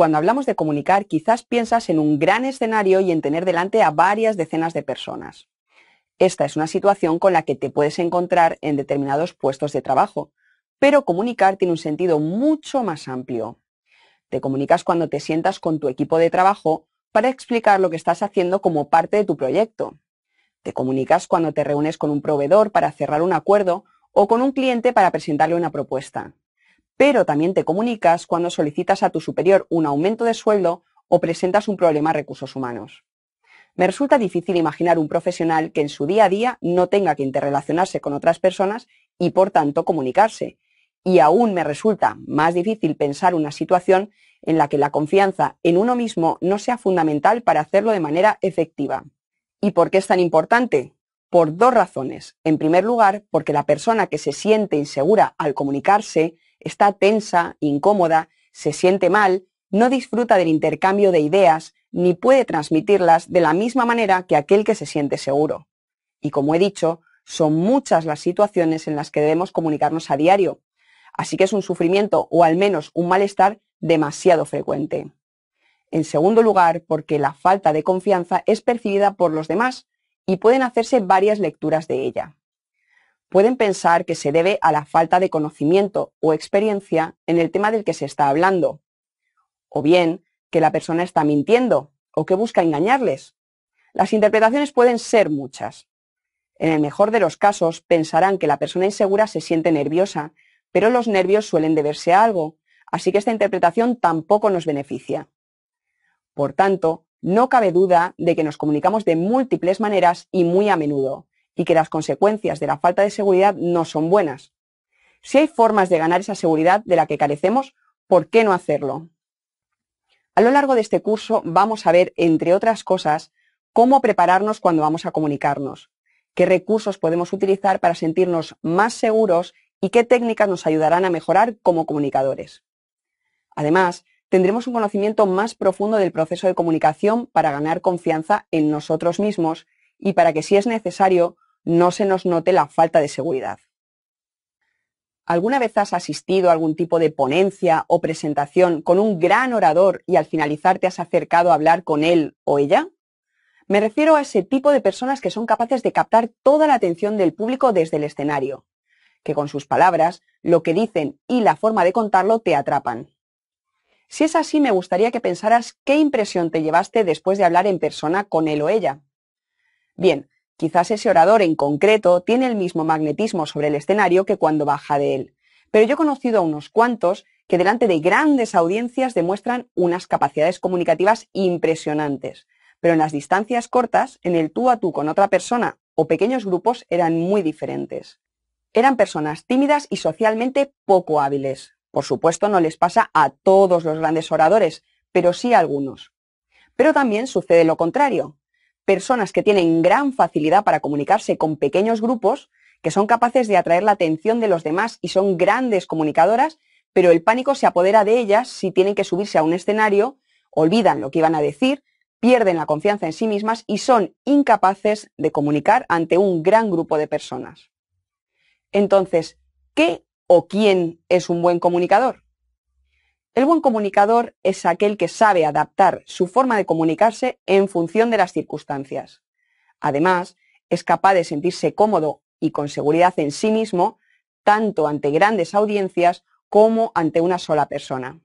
Cuando hablamos de comunicar, quizás piensas en un gran escenario y en tener delante a varias decenas de personas. Esta es una situación con la que te puedes encontrar en determinados puestos de trabajo, pero comunicar tiene un sentido mucho más amplio. Te comunicas cuando te sientas con tu equipo de trabajo para explicar lo que estás haciendo como parte de tu proyecto. Te comunicas cuando te reúnes con un proveedor para cerrar un acuerdo o con un cliente para presentarle una propuesta pero también te comunicas cuando solicitas a tu superior un aumento de sueldo o presentas un problema a recursos humanos. Me resulta difícil imaginar un profesional que en su día a día no tenga que interrelacionarse con otras personas y por tanto comunicarse. Y aún me resulta más difícil pensar una situación en la que la confianza en uno mismo no sea fundamental para hacerlo de manera efectiva. ¿Y por qué es tan importante? Por dos razones. En primer lugar, porque la persona que se siente insegura al comunicarse está tensa, incómoda, se siente mal, no disfruta del intercambio de ideas, ni puede transmitirlas de la misma manera que aquel que se siente seguro. Y como he dicho, son muchas las situaciones en las que debemos comunicarnos a diario, así que es un sufrimiento o al menos un malestar demasiado frecuente. En segundo lugar, porque la falta de confianza es percibida por los demás y pueden hacerse varias lecturas de ella pueden pensar que se debe a la falta de conocimiento o experiencia en el tema del que se está hablando, o bien que la persona está mintiendo o que busca engañarles. Las interpretaciones pueden ser muchas. En el mejor de los casos, pensarán que la persona insegura se siente nerviosa, pero los nervios suelen deberse a algo, así que esta interpretación tampoco nos beneficia. Por tanto, no cabe duda de que nos comunicamos de múltiples maneras y muy a menudo, y que las consecuencias de la falta de seguridad no son buenas. Si hay formas de ganar esa seguridad de la que carecemos, ¿por qué no hacerlo? A lo largo de este curso vamos a ver, entre otras cosas, cómo prepararnos cuando vamos a comunicarnos, qué recursos podemos utilizar para sentirnos más seguros y qué técnicas nos ayudarán a mejorar como comunicadores. Además, tendremos un conocimiento más profundo del proceso de comunicación para ganar confianza en nosotros mismos y para que, si es necesario, no se nos note la falta de seguridad. ¿Alguna vez has asistido a algún tipo de ponencia o presentación con un gran orador y al finalizar te has acercado a hablar con él o ella? Me refiero a ese tipo de personas que son capaces de captar toda la atención del público desde el escenario, que con sus palabras, lo que dicen y la forma de contarlo te atrapan. Si es así, me gustaría que pensaras qué impresión te llevaste después de hablar en persona con él o ella. Bien, Quizás ese orador en concreto tiene el mismo magnetismo sobre el escenario que cuando baja de él, pero yo he conocido a unos cuantos que delante de grandes audiencias demuestran unas capacidades comunicativas impresionantes, pero en las distancias cortas, en el tú a tú con otra persona o pequeños grupos eran muy diferentes. Eran personas tímidas y socialmente poco hábiles. Por supuesto, no les pasa a todos los grandes oradores, pero sí a algunos. Pero también sucede lo contrario personas que tienen gran facilidad para comunicarse con pequeños grupos, que son capaces de atraer la atención de los demás y son grandes comunicadoras, pero el pánico se apodera de ellas si tienen que subirse a un escenario, olvidan lo que iban a decir, pierden la confianza en sí mismas y son incapaces de comunicar ante un gran grupo de personas. Entonces, ¿qué o quién es un buen comunicador? El buen comunicador es aquel que sabe adaptar su forma de comunicarse en función de las circunstancias. Además, es capaz de sentirse cómodo y con seguridad en sí mismo, tanto ante grandes audiencias como ante una sola persona.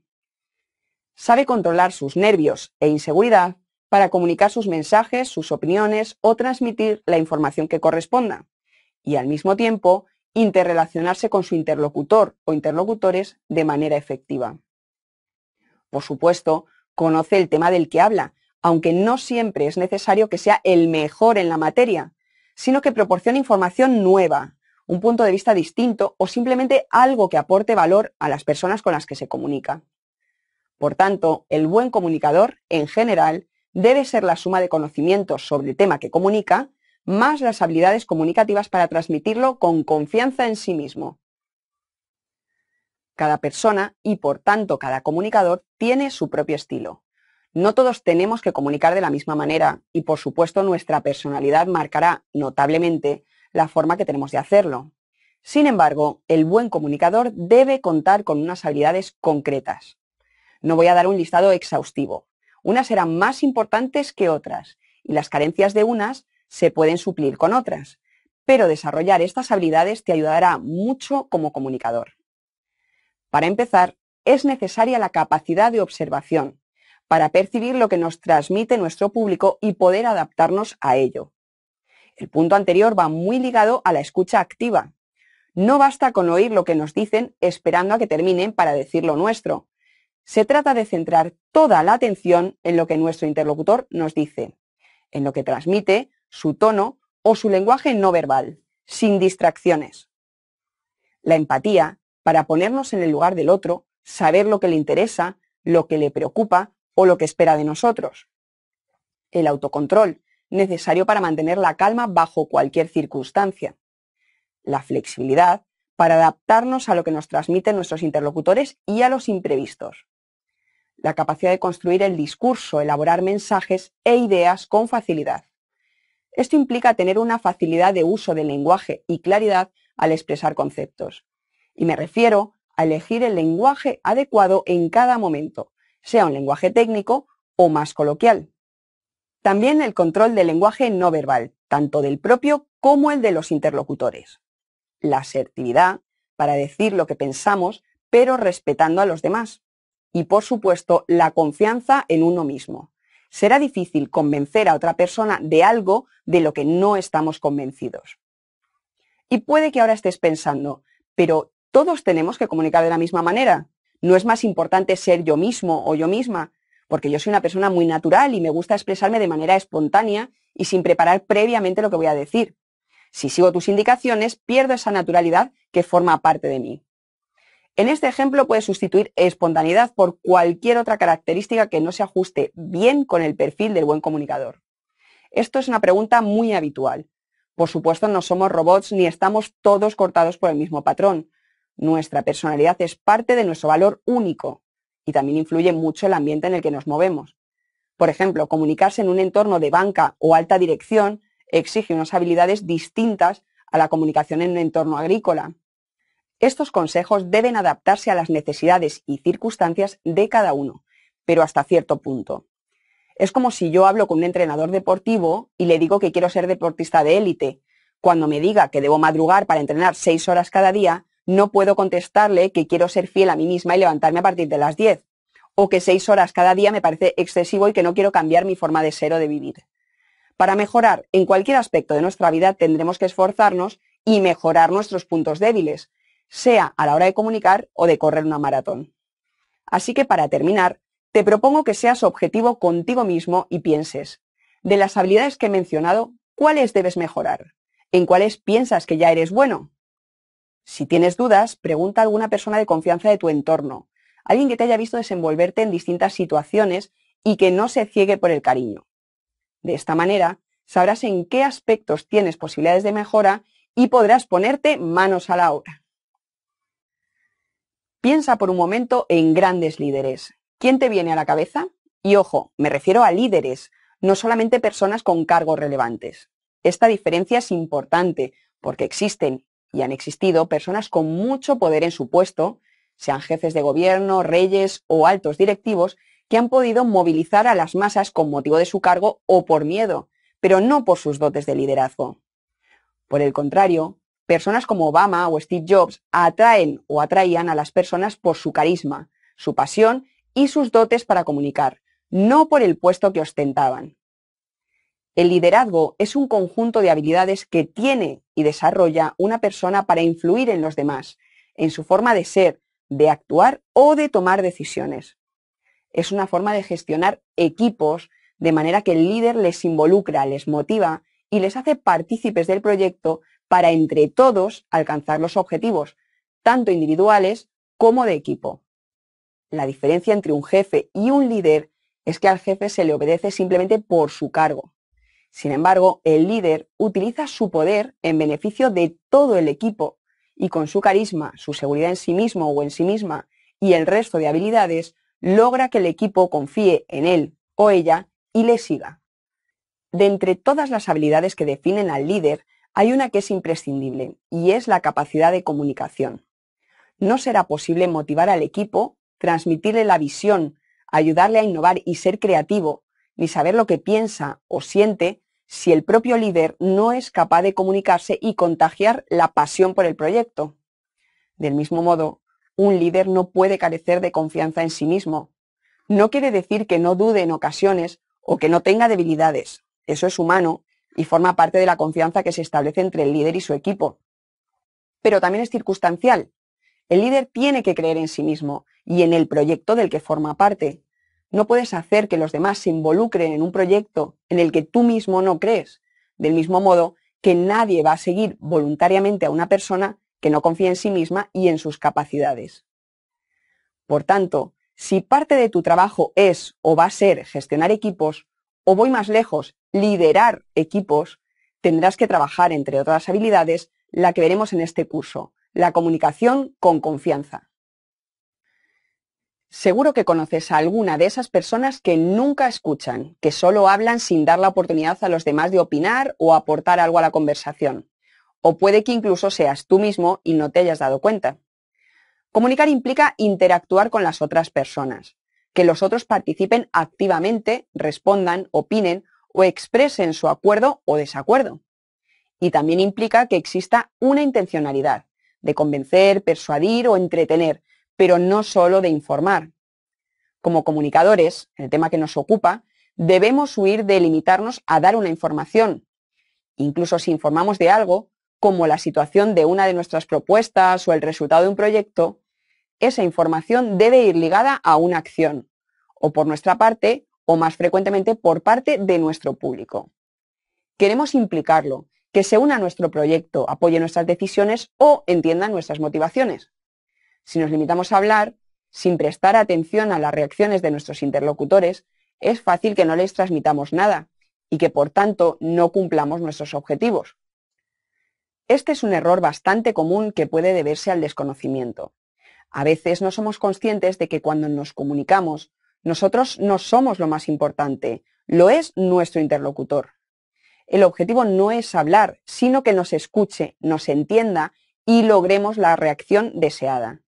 Sabe controlar sus nervios e inseguridad para comunicar sus mensajes, sus opiniones o transmitir la información que corresponda, y al mismo tiempo interrelacionarse con su interlocutor o interlocutores de manera efectiva por supuesto, conoce el tema del que habla, aunque no siempre es necesario que sea el mejor en la materia, sino que proporcione información nueva, un punto de vista distinto o simplemente algo que aporte valor a las personas con las que se comunica. Por tanto, el buen comunicador, en general, debe ser la suma de conocimientos sobre el tema que comunica, más las habilidades comunicativas para transmitirlo con confianza en sí mismo. Cada persona y por tanto cada comunicador tiene su propio estilo. No todos tenemos que comunicar de la misma manera y por supuesto nuestra personalidad marcará notablemente la forma que tenemos de hacerlo. Sin embargo, el buen comunicador debe contar con unas habilidades concretas. No voy a dar un listado exhaustivo. Unas serán más importantes que otras y las carencias de unas se pueden suplir con otras, pero desarrollar estas habilidades te ayudará mucho como comunicador. Para empezar, es necesaria la capacidad de observación para percibir lo que nos transmite nuestro público y poder adaptarnos a ello. El punto anterior va muy ligado a la escucha activa. No basta con oír lo que nos dicen esperando a que terminen para decir lo nuestro. Se trata de centrar toda la atención en lo que nuestro interlocutor nos dice, en lo que transmite, su tono o su lenguaje no verbal, sin distracciones. La empatía para ponernos en el lugar del otro, saber lo que le interesa, lo que le preocupa o lo que espera de nosotros. El autocontrol, necesario para mantener la calma bajo cualquier circunstancia. La flexibilidad, para adaptarnos a lo que nos transmiten nuestros interlocutores y a los imprevistos. La capacidad de construir el discurso, elaborar mensajes e ideas con facilidad. Esto implica tener una facilidad de uso del lenguaje y claridad al expresar conceptos. Y me refiero a elegir el lenguaje adecuado en cada momento, sea un lenguaje técnico o más coloquial. También el control del lenguaje no verbal, tanto del propio como el de los interlocutores. La asertividad, para decir lo que pensamos, pero respetando a los demás. Y por supuesto, la confianza en uno mismo. Será difícil convencer a otra persona de algo de lo que no estamos convencidos. Y puede que ahora estés pensando, pero todos tenemos que comunicar de la misma manera. No es más importante ser yo mismo o yo misma, porque yo soy una persona muy natural y me gusta expresarme de manera espontánea y sin preparar previamente lo que voy a decir. Si sigo tus indicaciones, pierdo esa naturalidad que forma parte de mí. En este ejemplo puedes sustituir espontaneidad por cualquier otra característica que no se ajuste bien con el perfil del buen comunicador. Esto es una pregunta muy habitual. Por supuesto, no somos robots ni estamos todos cortados por el mismo patrón. Nuestra personalidad es parte de nuestro valor único y también influye mucho el ambiente en el que nos movemos. Por ejemplo, comunicarse en un entorno de banca o alta dirección exige unas habilidades distintas a la comunicación en un entorno agrícola. Estos consejos deben adaptarse a las necesidades y circunstancias de cada uno, pero hasta cierto punto. Es como si yo hablo con un entrenador deportivo y le digo que quiero ser deportista de élite. Cuando me diga que debo madrugar para entrenar seis horas cada día, no puedo contestarle que quiero ser fiel a mí misma y levantarme a partir de las 10, o que seis horas cada día me parece excesivo y que no quiero cambiar mi forma de ser o de vivir. Para mejorar en cualquier aspecto de nuestra vida tendremos que esforzarnos y mejorar nuestros puntos débiles, sea a la hora de comunicar o de correr una maratón. Así que para terminar, te propongo que seas objetivo contigo mismo y pienses, de las habilidades que he mencionado, ¿cuáles debes mejorar? ¿En cuáles piensas que ya eres bueno? Si tienes dudas, pregunta a alguna persona de confianza de tu entorno, alguien que te haya visto desenvolverte en distintas situaciones y que no se ciegue por el cariño. De esta manera, sabrás en qué aspectos tienes posibilidades de mejora y podrás ponerte manos a la obra. Piensa por un momento en grandes líderes. ¿Quién te viene a la cabeza? Y ojo, me refiero a líderes, no solamente personas con cargos relevantes. Esta diferencia es importante porque existen y han existido personas con mucho poder en su puesto, sean jefes de gobierno, reyes o altos directivos, que han podido movilizar a las masas con motivo de su cargo o por miedo, pero no por sus dotes de liderazgo. Por el contrario, personas como Obama o Steve Jobs atraen o atraían a las personas por su carisma, su pasión y sus dotes para comunicar, no por el puesto que ostentaban. El liderazgo es un conjunto de habilidades que tiene y desarrolla una persona para influir en los demás, en su forma de ser, de actuar o de tomar decisiones. Es una forma de gestionar equipos de manera que el líder les involucra, les motiva y les hace partícipes del proyecto para entre todos alcanzar los objetivos, tanto individuales como de equipo. La diferencia entre un jefe y un líder es que al jefe se le obedece simplemente por su cargo sin embargo, el líder utiliza su poder en beneficio de todo el equipo y con su carisma, su seguridad en sí mismo o en sí misma y el resto de habilidades, logra que el equipo confíe en él o ella y le siga. De entre todas las habilidades que definen al líder, hay una que es imprescindible y es la capacidad de comunicación. No será posible motivar al equipo, transmitirle la visión, ayudarle a innovar y ser creativo, ni saber lo que piensa o siente si el propio líder no es capaz de comunicarse y contagiar la pasión por el proyecto. Del mismo modo, un líder no puede carecer de confianza en sí mismo. No quiere decir que no dude en ocasiones o que no tenga debilidades. Eso es humano y forma parte de la confianza que se establece entre el líder y su equipo. Pero también es circunstancial. El líder tiene que creer en sí mismo y en el proyecto del que forma parte. No puedes hacer que los demás se involucren en un proyecto en el que tú mismo no crees, del mismo modo que nadie va a seguir voluntariamente a una persona que no confía en sí misma y en sus capacidades. Por tanto, si parte de tu trabajo es o va a ser gestionar equipos, o voy más lejos, liderar equipos, tendrás que trabajar, entre otras habilidades, la que veremos en este curso, la comunicación con confianza. Seguro que conoces a alguna de esas personas que nunca escuchan, que solo hablan sin dar la oportunidad a los demás de opinar o aportar algo a la conversación. O puede que incluso seas tú mismo y no te hayas dado cuenta. Comunicar implica interactuar con las otras personas, que los otros participen activamente, respondan, opinen o expresen su acuerdo o desacuerdo. Y también implica que exista una intencionalidad de convencer, persuadir o entretener, pero no solo de informar. Como comunicadores, en el tema que nos ocupa, debemos huir de limitarnos a dar una información. Incluso si informamos de algo, como la situación de una de nuestras propuestas o el resultado de un proyecto, esa información debe ir ligada a una acción, o por nuestra parte, o más frecuentemente por parte de nuestro público. Queremos implicarlo, que se una a nuestro proyecto, apoye nuestras decisiones o entienda nuestras motivaciones. Si nos limitamos a hablar, sin prestar atención a las reacciones de nuestros interlocutores, es fácil que no les transmitamos nada y que por tanto no cumplamos nuestros objetivos. Este es un error bastante común que puede deberse al desconocimiento. A veces no somos conscientes de que cuando nos comunicamos, nosotros no somos lo más importante, lo es nuestro interlocutor. El objetivo no es hablar, sino que nos escuche, nos entienda y logremos la reacción deseada.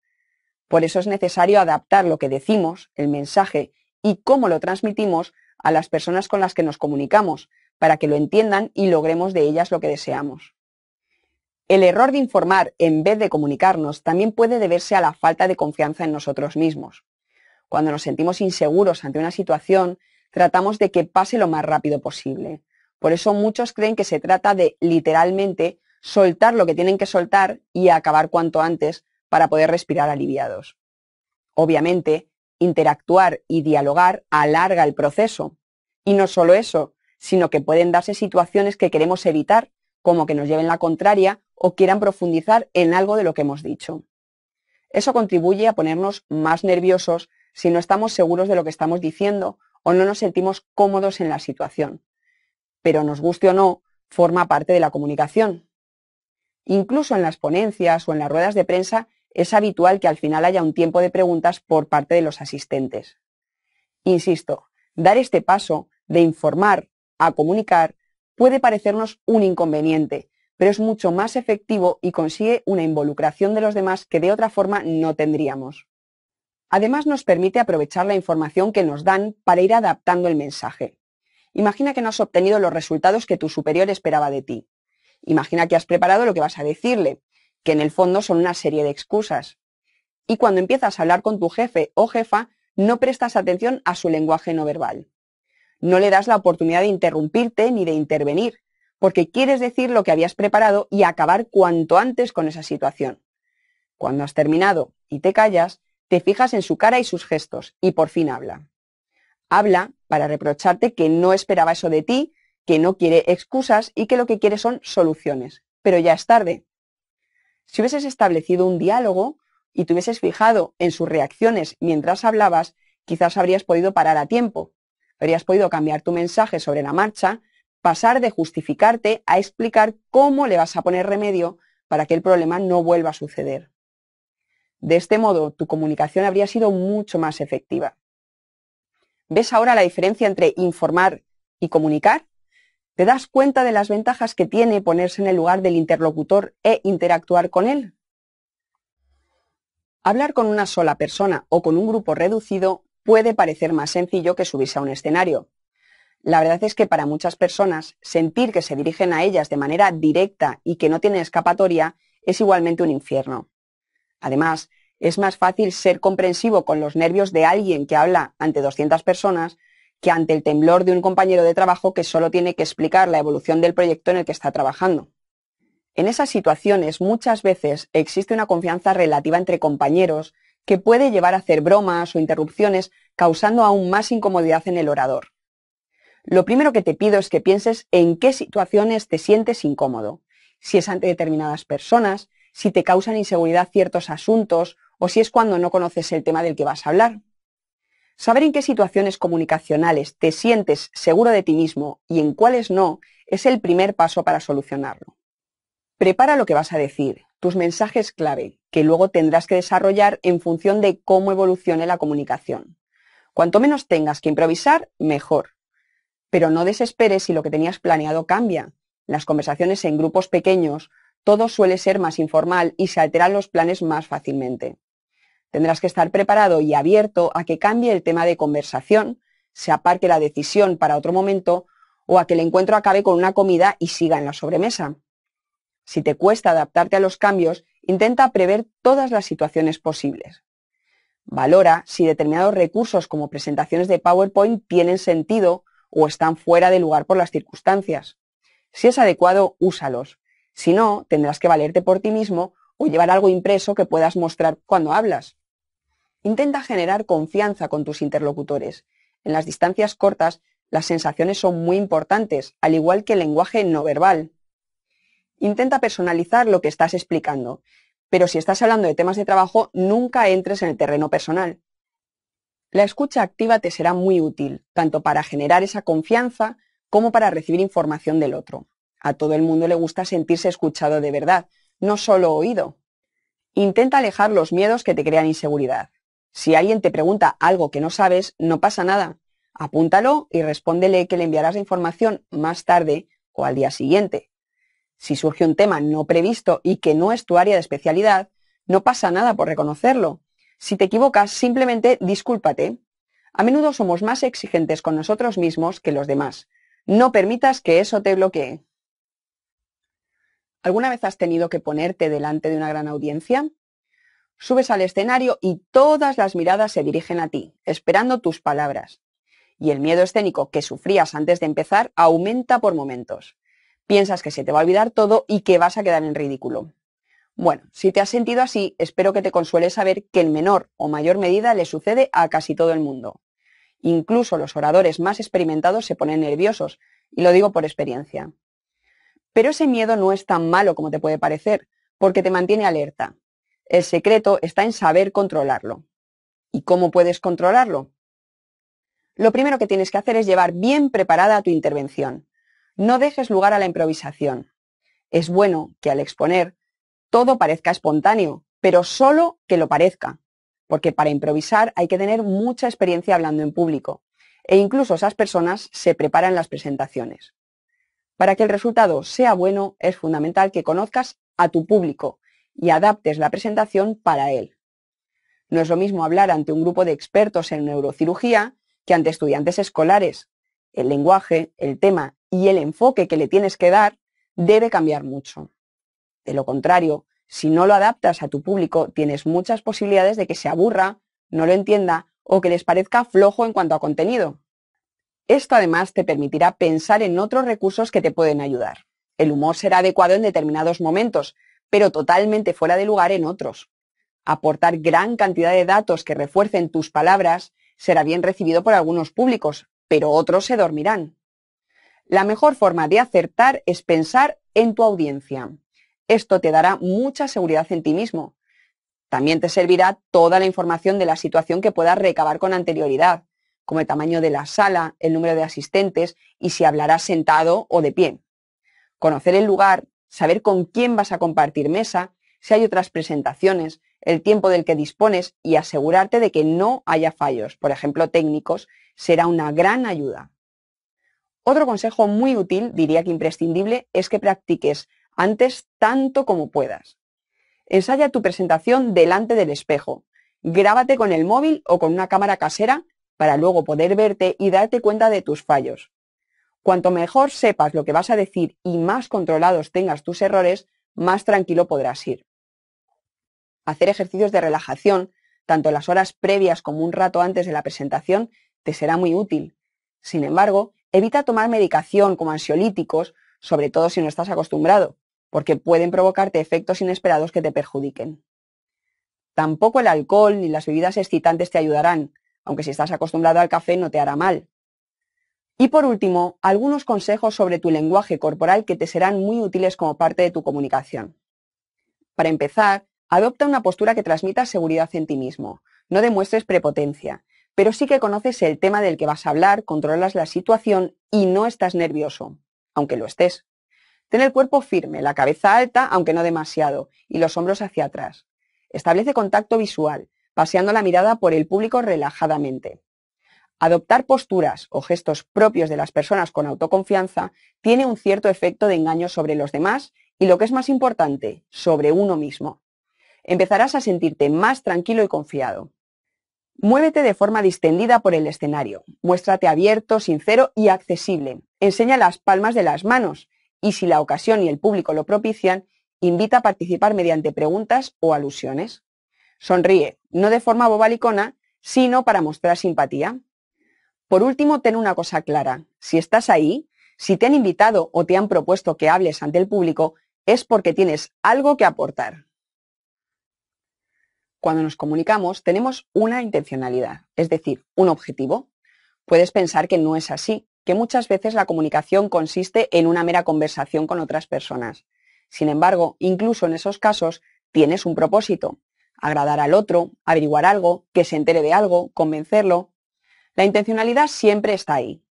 Por eso es necesario adaptar lo que decimos, el mensaje y cómo lo transmitimos a las personas con las que nos comunicamos, para que lo entiendan y logremos de ellas lo que deseamos. El error de informar en vez de comunicarnos también puede deberse a la falta de confianza en nosotros mismos. Cuando nos sentimos inseguros ante una situación, tratamos de que pase lo más rápido posible. Por eso muchos creen que se trata de, literalmente, soltar lo que tienen que soltar y acabar cuanto antes para poder respirar aliviados. Obviamente, interactuar y dialogar alarga el proceso. Y no solo eso, sino que pueden darse situaciones que queremos evitar, como que nos lleven la contraria o quieran profundizar en algo de lo que hemos dicho. Eso contribuye a ponernos más nerviosos si no estamos seguros de lo que estamos diciendo o no nos sentimos cómodos en la situación. Pero nos guste o no, forma parte de la comunicación. Incluso en las ponencias o en las ruedas de prensa es habitual que al final haya un tiempo de preguntas por parte de los asistentes. Insisto, dar este paso de informar a comunicar puede parecernos un inconveniente, pero es mucho más efectivo y consigue una involucración de los demás que de otra forma no tendríamos. Además nos permite aprovechar la información que nos dan para ir adaptando el mensaje. Imagina que no has obtenido los resultados que tu superior esperaba de ti. Imagina que has preparado lo que vas a decirle, que en el fondo son una serie de excusas. Y cuando empiezas a hablar con tu jefe o jefa, no prestas atención a su lenguaje no verbal. No le das la oportunidad de interrumpirte ni de intervenir, porque quieres decir lo que habías preparado y acabar cuanto antes con esa situación. Cuando has terminado y te callas, te fijas en su cara y sus gestos, y por fin habla. Habla para reprocharte que no esperaba eso de ti, que no quiere excusas y que lo que quiere son soluciones. Pero ya es tarde. Si hubieses establecido un diálogo y te hubieses fijado en sus reacciones mientras hablabas, quizás habrías podido parar a tiempo, habrías podido cambiar tu mensaje sobre la marcha, pasar de justificarte a explicar cómo le vas a poner remedio para que el problema no vuelva a suceder. De este modo, tu comunicación habría sido mucho más efectiva. ¿Ves ahora la diferencia entre informar y comunicar? ¿Te das cuenta de las ventajas que tiene ponerse en el lugar del interlocutor e interactuar con él? Hablar con una sola persona o con un grupo reducido puede parecer más sencillo que subirse a un escenario. La verdad es que para muchas personas sentir que se dirigen a ellas de manera directa y que no tienen escapatoria es igualmente un infierno. Además, es más fácil ser comprensivo con los nervios de alguien que habla ante 200 personas que ante el temblor de un compañero de trabajo que solo tiene que explicar la evolución del proyecto en el que está trabajando. En esas situaciones muchas veces existe una confianza relativa entre compañeros que puede llevar a hacer bromas o interrupciones causando aún más incomodidad en el orador. Lo primero que te pido es que pienses en qué situaciones te sientes incómodo, si es ante determinadas personas, si te causan inseguridad ciertos asuntos o si es cuando no conoces el tema del que vas a hablar. Saber en qué situaciones comunicacionales te sientes seguro de ti mismo y en cuáles no es el primer paso para solucionarlo. Prepara lo que vas a decir, tus mensajes clave, que luego tendrás que desarrollar en función de cómo evolucione la comunicación. Cuanto menos tengas que improvisar, mejor. Pero no desesperes si lo que tenías planeado cambia. Las conversaciones en grupos pequeños, todo suele ser más informal y se alteran los planes más fácilmente. Tendrás que estar preparado y abierto a que cambie el tema de conversación, se aparque la decisión para otro momento o a que el encuentro acabe con una comida y siga en la sobremesa. Si te cuesta adaptarte a los cambios, intenta prever todas las situaciones posibles. Valora si determinados recursos como presentaciones de PowerPoint tienen sentido o están fuera de lugar por las circunstancias. Si es adecuado, úsalos. Si no, tendrás que valerte por ti mismo o llevar algo impreso que puedas mostrar cuando hablas. Intenta generar confianza con tus interlocutores. En las distancias cortas, las sensaciones son muy importantes, al igual que el lenguaje no verbal. Intenta personalizar lo que estás explicando, pero si estás hablando de temas de trabajo, nunca entres en el terreno personal. La escucha activa te será muy útil, tanto para generar esa confianza como para recibir información del otro. A todo el mundo le gusta sentirse escuchado de verdad, no solo oído. Intenta alejar los miedos que te crean inseguridad. Si alguien te pregunta algo que no sabes, no pasa nada. Apúntalo y respóndele que le enviarás la información más tarde o al día siguiente. Si surge un tema no previsto y que no es tu área de especialidad, no pasa nada por reconocerlo. Si te equivocas, simplemente discúlpate. A menudo somos más exigentes con nosotros mismos que los demás. No permitas que eso te bloquee. ¿Alguna vez has tenido que ponerte delante de una gran audiencia? Subes al escenario y todas las miradas se dirigen a ti, esperando tus palabras. Y el miedo escénico que sufrías antes de empezar aumenta por momentos. Piensas que se te va a olvidar todo y que vas a quedar en ridículo. Bueno, si te has sentido así, espero que te consuele saber que en menor o mayor medida le sucede a casi todo el mundo. Incluso los oradores más experimentados se ponen nerviosos, y lo digo por experiencia. Pero ese miedo no es tan malo como te puede parecer, porque te mantiene alerta. El secreto está en saber controlarlo. ¿Y cómo puedes controlarlo? Lo primero que tienes que hacer es llevar bien preparada tu intervención. No dejes lugar a la improvisación. Es bueno que al exponer todo parezca espontáneo, pero solo que lo parezca, porque para improvisar hay que tener mucha experiencia hablando en público, e incluso esas personas se preparan las presentaciones. Para que el resultado sea bueno, es fundamental que conozcas a tu público y adaptes la presentación para él. No es lo mismo hablar ante un grupo de expertos en neurocirugía que ante estudiantes escolares. El lenguaje, el tema y el enfoque que le tienes que dar debe cambiar mucho. De lo contrario, si no lo adaptas a tu público, tienes muchas posibilidades de que se aburra, no lo entienda o que les parezca flojo en cuanto a contenido. Esto además te permitirá pensar en otros recursos que te pueden ayudar. El humor será adecuado en determinados momentos, pero totalmente fuera de lugar en otros. Aportar gran cantidad de datos que refuercen tus palabras será bien recibido por algunos públicos, pero otros se dormirán. La mejor forma de acertar es pensar en tu audiencia. Esto te dará mucha seguridad en ti mismo. También te servirá toda la información de la situación que puedas recabar con anterioridad, como el tamaño de la sala, el número de asistentes y si hablarás sentado o de pie. Conocer el lugar, saber con quién vas a compartir mesa, si hay otras presentaciones, el tiempo del que dispones y asegurarte de que no haya fallos, por ejemplo técnicos, será una gran ayuda. Otro consejo muy útil, diría que imprescindible, es que practiques antes tanto como puedas. Ensaya tu presentación delante del espejo. Grábate con el móvil o con una cámara casera para luego poder verte y darte cuenta de tus fallos. Cuanto mejor sepas lo que vas a decir y más controlados tengas tus errores, más tranquilo podrás ir. Hacer ejercicios de relajación, tanto las horas previas como un rato antes de la presentación, te será muy útil. Sin embargo, evita tomar medicación como ansiolíticos, sobre todo si no estás acostumbrado, porque pueden provocarte efectos inesperados que te perjudiquen. Tampoco el alcohol ni las bebidas excitantes te ayudarán, aunque si estás acostumbrado al café no te hará mal. Y por último, algunos consejos sobre tu lenguaje corporal que te serán muy útiles como parte de tu comunicación. Para empezar, adopta una postura que transmita seguridad en ti mismo. No demuestres prepotencia, pero sí que conoces el tema del que vas a hablar, controlas la situación y no estás nervioso, aunque lo estés. Ten el cuerpo firme, la cabeza alta, aunque no demasiado, y los hombros hacia atrás. Establece contacto visual, paseando la mirada por el público relajadamente. Adoptar posturas o gestos propios de las personas con autoconfianza tiene un cierto efecto de engaño sobre los demás y, lo que es más importante, sobre uno mismo. Empezarás a sentirte más tranquilo y confiado. Muévete de forma distendida por el escenario. Muéstrate abierto, sincero y accesible. Enseña las palmas de las manos y si la ocasión y el público lo propician, invita a participar mediante preguntas o alusiones. Sonríe, no de forma bobalicona, sino para mostrar simpatía. Por último, ten una cosa clara. Si estás ahí, si te han invitado o te han propuesto que hables ante el público, es porque tienes algo que aportar. Cuando nos comunicamos, tenemos una intencionalidad, es decir, un objetivo. Puedes pensar que no es así, que muchas veces la comunicación consiste en una mera conversación con otras personas. Sin embargo, incluso en esos casos, tienes un propósito, agradar al otro, averiguar algo, que se entere de algo, convencerlo. La intencionalidad siempre está ahí.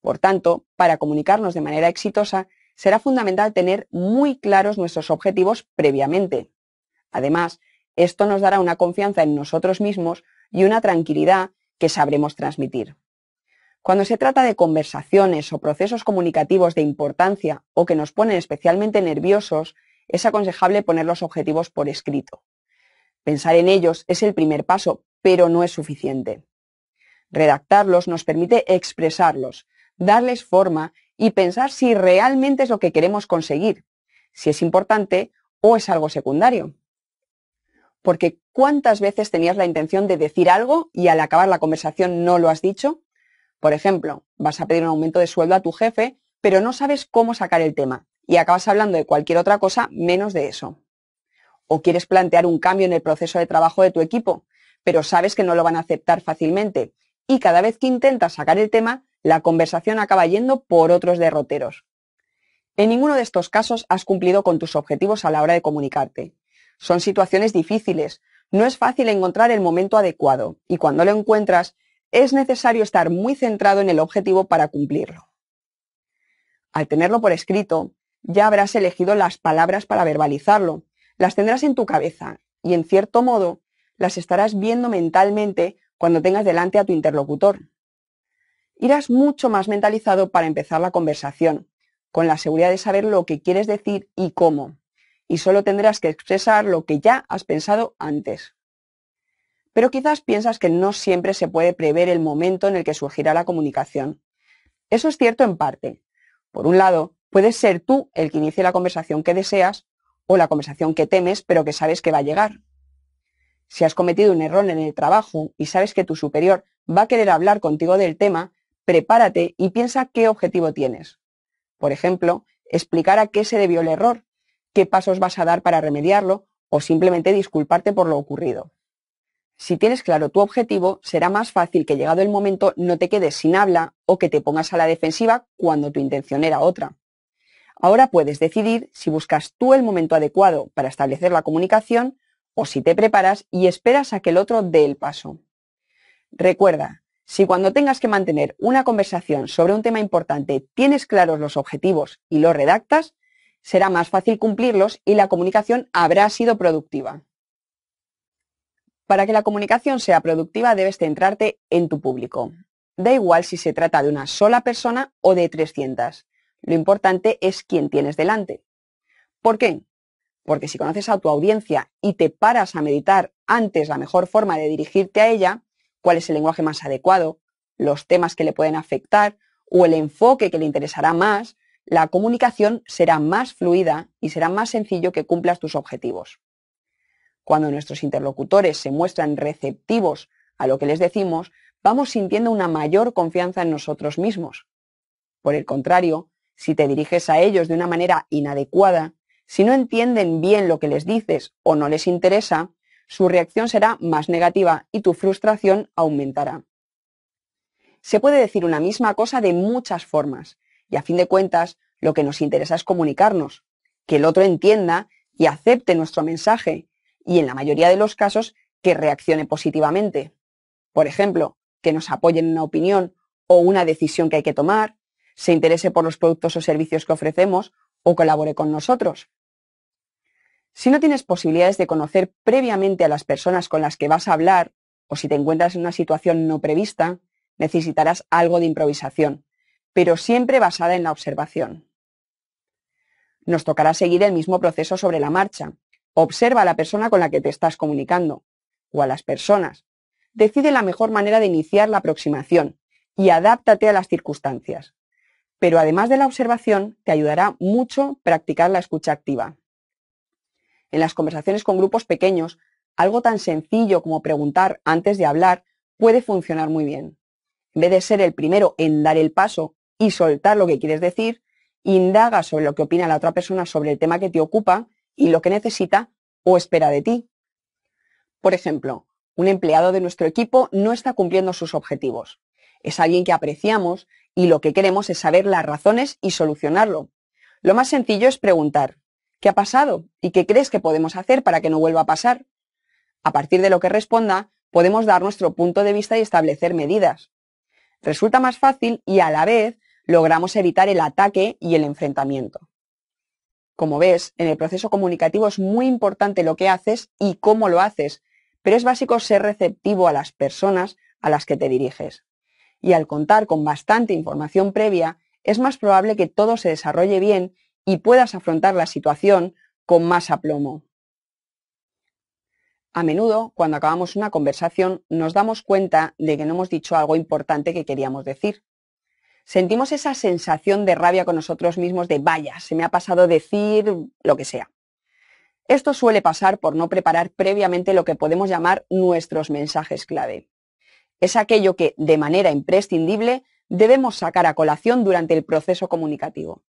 Por tanto, para comunicarnos de manera exitosa, será fundamental tener muy claros nuestros objetivos previamente. Además, esto nos dará una confianza en nosotros mismos y una tranquilidad que sabremos transmitir. Cuando se trata de conversaciones o procesos comunicativos de importancia o que nos ponen especialmente nerviosos, es aconsejable poner los objetivos por escrito. Pensar en ellos es el primer paso, pero no es suficiente. Redactarlos nos permite expresarlos, darles forma y pensar si realmente es lo que queremos conseguir, si es importante o es algo secundario. Porque ¿cuántas veces tenías la intención de decir algo y al acabar la conversación no lo has dicho? Por ejemplo, vas a pedir un aumento de sueldo a tu jefe, pero no sabes cómo sacar el tema y acabas hablando de cualquier otra cosa menos de eso o quieres plantear un cambio en el proceso de trabajo de tu equipo, pero sabes que no lo van a aceptar fácilmente. Y cada vez que intentas sacar el tema, la conversación acaba yendo por otros derroteros. En ninguno de estos casos has cumplido con tus objetivos a la hora de comunicarte. Son situaciones difíciles, no es fácil encontrar el momento adecuado y cuando lo encuentras es necesario estar muy centrado en el objetivo para cumplirlo. Al tenerlo por escrito, ya habrás elegido las palabras para verbalizarlo las tendrás en tu cabeza y en cierto modo las estarás viendo mentalmente cuando tengas delante a tu interlocutor. Irás mucho más mentalizado para empezar la conversación, con la seguridad de saber lo que quieres decir y cómo, y solo tendrás que expresar lo que ya has pensado antes. Pero quizás piensas que no siempre se puede prever el momento en el que surgirá la comunicación. Eso es cierto en parte. Por un lado, puedes ser tú el que inicie la conversación que deseas, o la conversación que temes pero que sabes que va a llegar. Si has cometido un error en el trabajo y sabes que tu superior va a querer hablar contigo del tema, prepárate y piensa qué objetivo tienes. Por ejemplo, explicar a qué se debió el error, qué pasos vas a dar para remediarlo o simplemente disculparte por lo ocurrido. Si tienes claro tu objetivo, será más fácil que llegado el momento no te quedes sin habla o que te pongas a la defensiva cuando tu intención era otra. Ahora puedes decidir si buscas tú el momento adecuado para establecer la comunicación o si te preparas y esperas a que el otro dé el paso. Recuerda, si cuando tengas que mantener una conversación sobre un tema importante tienes claros los objetivos y los redactas, será más fácil cumplirlos y la comunicación habrá sido productiva. Para que la comunicación sea productiva debes centrarte en tu público. Da igual si se trata de una sola persona o de 300. Lo importante es quién tienes delante. ¿Por qué? Porque si conoces a tu audiencia y te paras a meditar antes la mejor forma de dirigirte a ella, cuál es el lenguaje más adecuado, los temas que le pueden afectar o el enfoque que le interesará más, la comunicación será más fluida y será más sencillo que cumplas tus objetivos. Cuando nuestros interlocutores se muestran receptivos a lo que les decimos, vamos sintiendo una mayor confianza en nosotros mismos. Por el contrario, si te diriges a ellos de una manera inadecuada, si no entienden bien lo que les dices o no les interesa, su reacción será más negativa y tu frustración aumentará. Se puede decir una misma cosa de muchas formas y a fin de cuentas lo que nos interesa es comunicarnos, que el otro entienda y acepte nuestro mensaje y en la mayoría de los casos que reaccione positivamente. Por ejemplo, que nos apoyen en una opinión o una decisión que hay que tomar, se interese por los productos o servicios que ofrecemos o colabore con nosotros. Si no tienes posibilidades de conocer previamente a las personas con las que vas a hablar o si te encuentras en una situación no prevista, necesitarás algo de improvisación, pero siempre basada en la observación. Nos tocará seguir el mismo proceso sobre la marcha. Observa a la persona con la que te estás comunicando o a las personas. Decide la mejor manera de iniciar la aproximación y adáptate a las circunstancias. Pero además de la observación, te ayudará mucho practicar la escucha activa. En las conversaciones con grupos pequeños, algo tan sencillo como preguntar antes de hablar puede funcionar muy bien. En vez de ser el primero en dar el paso y soltar lo que quieres decir, indaga sobre lo que opina la otra persona sobre el tema que te ocupa y lo que necesita o espera de ti. Por ejemplo, un empleado de nuestro equipo no está cumpliendo sus objetivos. Es alguien que apreciamos y lo que queremos es saber las razones y solucionarlo. Lo más sencillo es preguntar, ¿qué ha pasado? ¿Y qué crees que podemos hacer para que no vuelva a pasar? A partir de lo que responda, podemos dar nuestro punto de vista y establecer medidas. Resulta más fácil y a la vez logramos evitar el ataque y el enfrentamiento. Como ves, en el proceso comunicativo es muy importante lo que haces y cómo lo haces, pero es básico ser receptivo a las personas a las que te diriges y al contar con bastante información previa, es más probable que todo se desarrolle bien y puedas afrontar la situación con más aplomo. A menudo, cuando acabamos una conversación, nos damos cuenta de que no hemos dicho algo importante que queríamos decir. Sentimos esa sensación de rabia con nosotros mismos de vaya, se me ha pasado decir lo que sea. Esto suele pasar por no preparar previamente lo que podemos llamar nuestros mensajes clave es aquello que, de manera imprescindible, debemos sacar a colación durante el proceso comunicativo.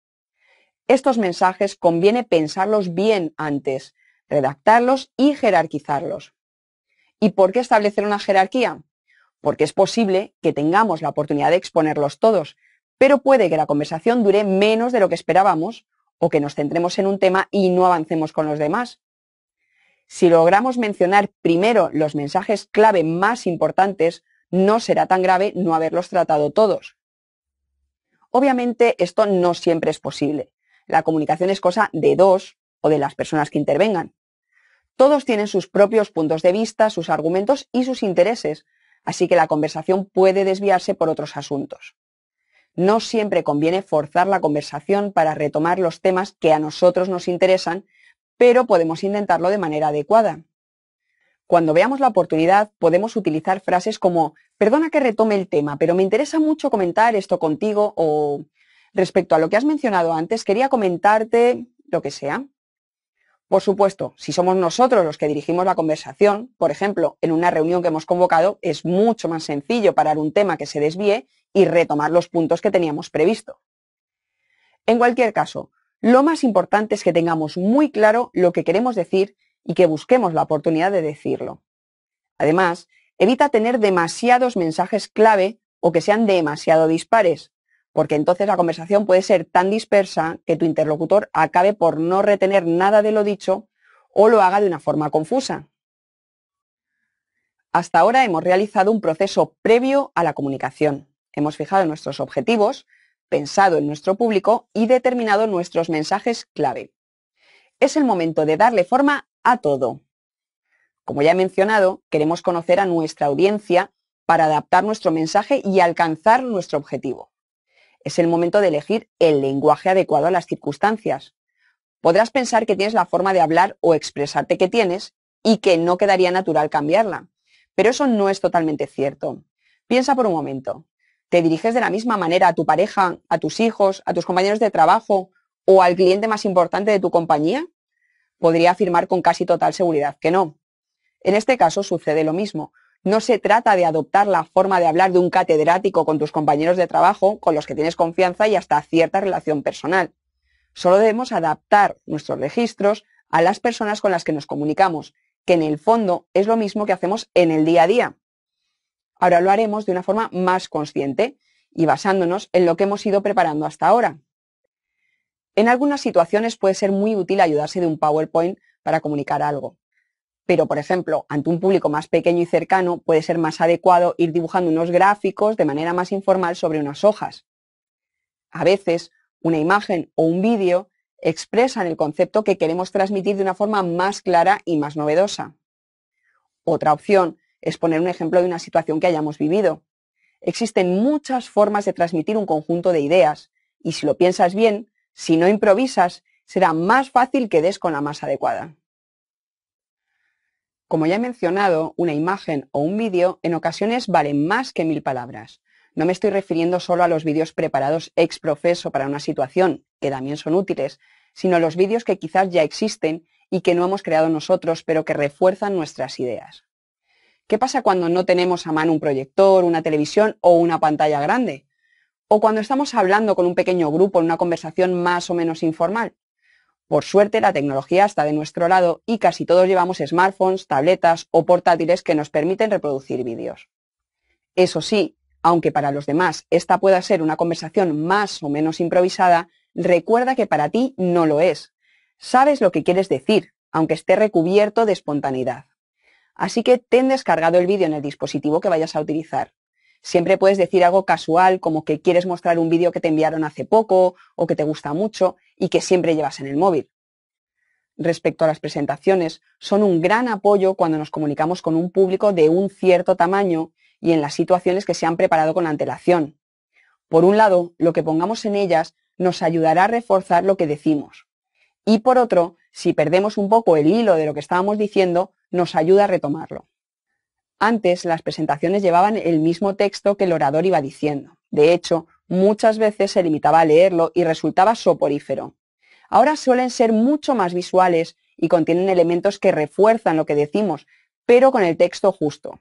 Estos mensajes conviene pensarlos bien antes, redactarlos y jerarquizarlos. ¿Y por qué establecer una jerarquía? Porque es posible que tengamos la oportunidad de exponerlos todos, pero puede que la conversación dure menos de lo que esperábamos o que nos centremos en un tema y no avancemos con los demás. Si logramos mencionar primero los mensajes clave más importantes, no será tan grave no haberlos tratado todos. Obviamente esto no siempre es posible. La comunicación es cosa de dos o de las personas que intervengan. Todos tienen sus propios puntos de vista, sus argumentos y sus intereses, así que la conversación puede desviarse por otros asuntos. No siempre conviene forzar la conversación para retomar los temas que a nosotros nos interesan, pero podemos intentarlo de manera adecuada. Cuando veamos la oportunidad, podemos utilizar frases como, perdona que retome el tema, pero me interesa mucho comentar esto contigo o respecto a lo que has mencionado antes, quería comentarte lo que sea. Por supuesto, si somos nosotros los que dirigimos la conversación, por ejemplo, en una reunión que hemos convocado, es mucho más sencillo parar un tema que se desvíe y retomar los puntos que teníamos previsto. En cualquier caso, lo más importante es que tengamos muy claro lo que queremos decir y que busquemos la oportunidad de decirlo. Además, evita tener demasiados mensajes clave o que sean demasiado dispares, porque entonces la conversación puede ser tan dispersa que tu interlocutor acabe por no retener nada de lo dicho o lo haga de una forma confusa. Hasta ahora hemos realizado un proceso previo a la comunicación. Hemos fijado nuestros objetivos, pensado en nuestro público y determinado nuestros mensajes clave. Es el momento de darle forma a todo. Como ya he mencionado, queremos conocer a nuestra audiencia para adaptar nuestro mensaje y alcanzar nuestro objetivo. Es el momento de elegir el lenguaje adecuado a las circunstancias. Podrás pensar que tienes la forma de hablar o expresarte que tienes y que no quedaría natural cambiarla. Pero eso no es totalmente cierto. Piensa por un momento. ¿Te diriges de la misma manera a tu pareja, a tus hijos, a tus compañeros de trabajo o al cliente más importante de tu compañía? podría afirmar con casi total seguridad que no. En este caso sucede lo mismo. No se trata de adoptar la forma de hablar de un catedrático con tus compañeros de trabajo, con los que tienes confianza y hasta cierta relación personal. Solo debemos adaptar nuestros registros a las personas con las que nos comunicamos, que en el fondo es lo mismo que hacemos en el día a día. Ahora lo haremos de una forma más consciente y basándonos en lo que hemos ido preparando hasta ahora. En algunas situaciones puede ser muy útil ayudarse de un PowerPoint para comunicar algo. Pero, por ejemplo, ante un público más pequeño y cercano puede ser más adecuado ir dibujando unos gráficos de manera más informal sobre unas hojas. A veces, una imagen o un vídeo expresan el concepto que queremos transmitir de una forma más clara y más novedosa. Otra opción es poner un ejemplo de una situación que hayamos vivido. Existen muchas formas de transmitir un conjunto de ideas y si lo piensas bien, si no improvisas, será más fácil que des con la más adecuada. Como ya he mencionado, una imagen o un vídeo en ocasiones valen más que mil palabras. No me estoy refiriendo solo a los vídeos preparados ex profeso para una situación, que también son útiles, sino a los vídeos que quizás ya existen y que no hemos creado nosotros, pero que refuerzan nuestras ideas. ¿Qué pasa cuando no tenemos a mano un proyector, una televisión o una pantalla grande? o cuando estamos hablando con un pequeño grupo en una conversación más o menos informal. Por suerte, la tecnología está de nuestro lado y casi todos llevamos smartphones, tabletas o portátiles que nos permiten reproducir vídeos. Eso sí, aunque para los demás esta pueda ser una conversación más o menos improvisada, recuerda que para ti no lo es. Sabes lo que quieres decir, aunque esté recubierto de espontaneidad. Así que ten descargado el vídeo en el dispositivo que vayas a utilizar. Siempre puedes decir algo casual, como que quieres mostrar un vídeo que te enviaron hace poco o que te gusta mucho y que siempre llevas en el móvil. Respecto a las presentaciones, son un gran apoyo cuando nos comunicamos con un público de un cierto tamaño y en las situaciones que se han preparado con antelación. Por un lado, lo que pongamos en ellas nos ayudará a reforzar lo que decimos. Y por otro, si perdemos un poco el hilo de lo que estábamos diciendo, nos ayuda a retomarlo. Antes las presentaciones llevaban el mismo texto que el orador iba diciendo. De hecho, muchas veces se limitaba a leerlo y resultaba soporífero. Ahora suelen ser mucho más visuales y contienen elementos que refuerzan lo que decimos, pero con el texto justo.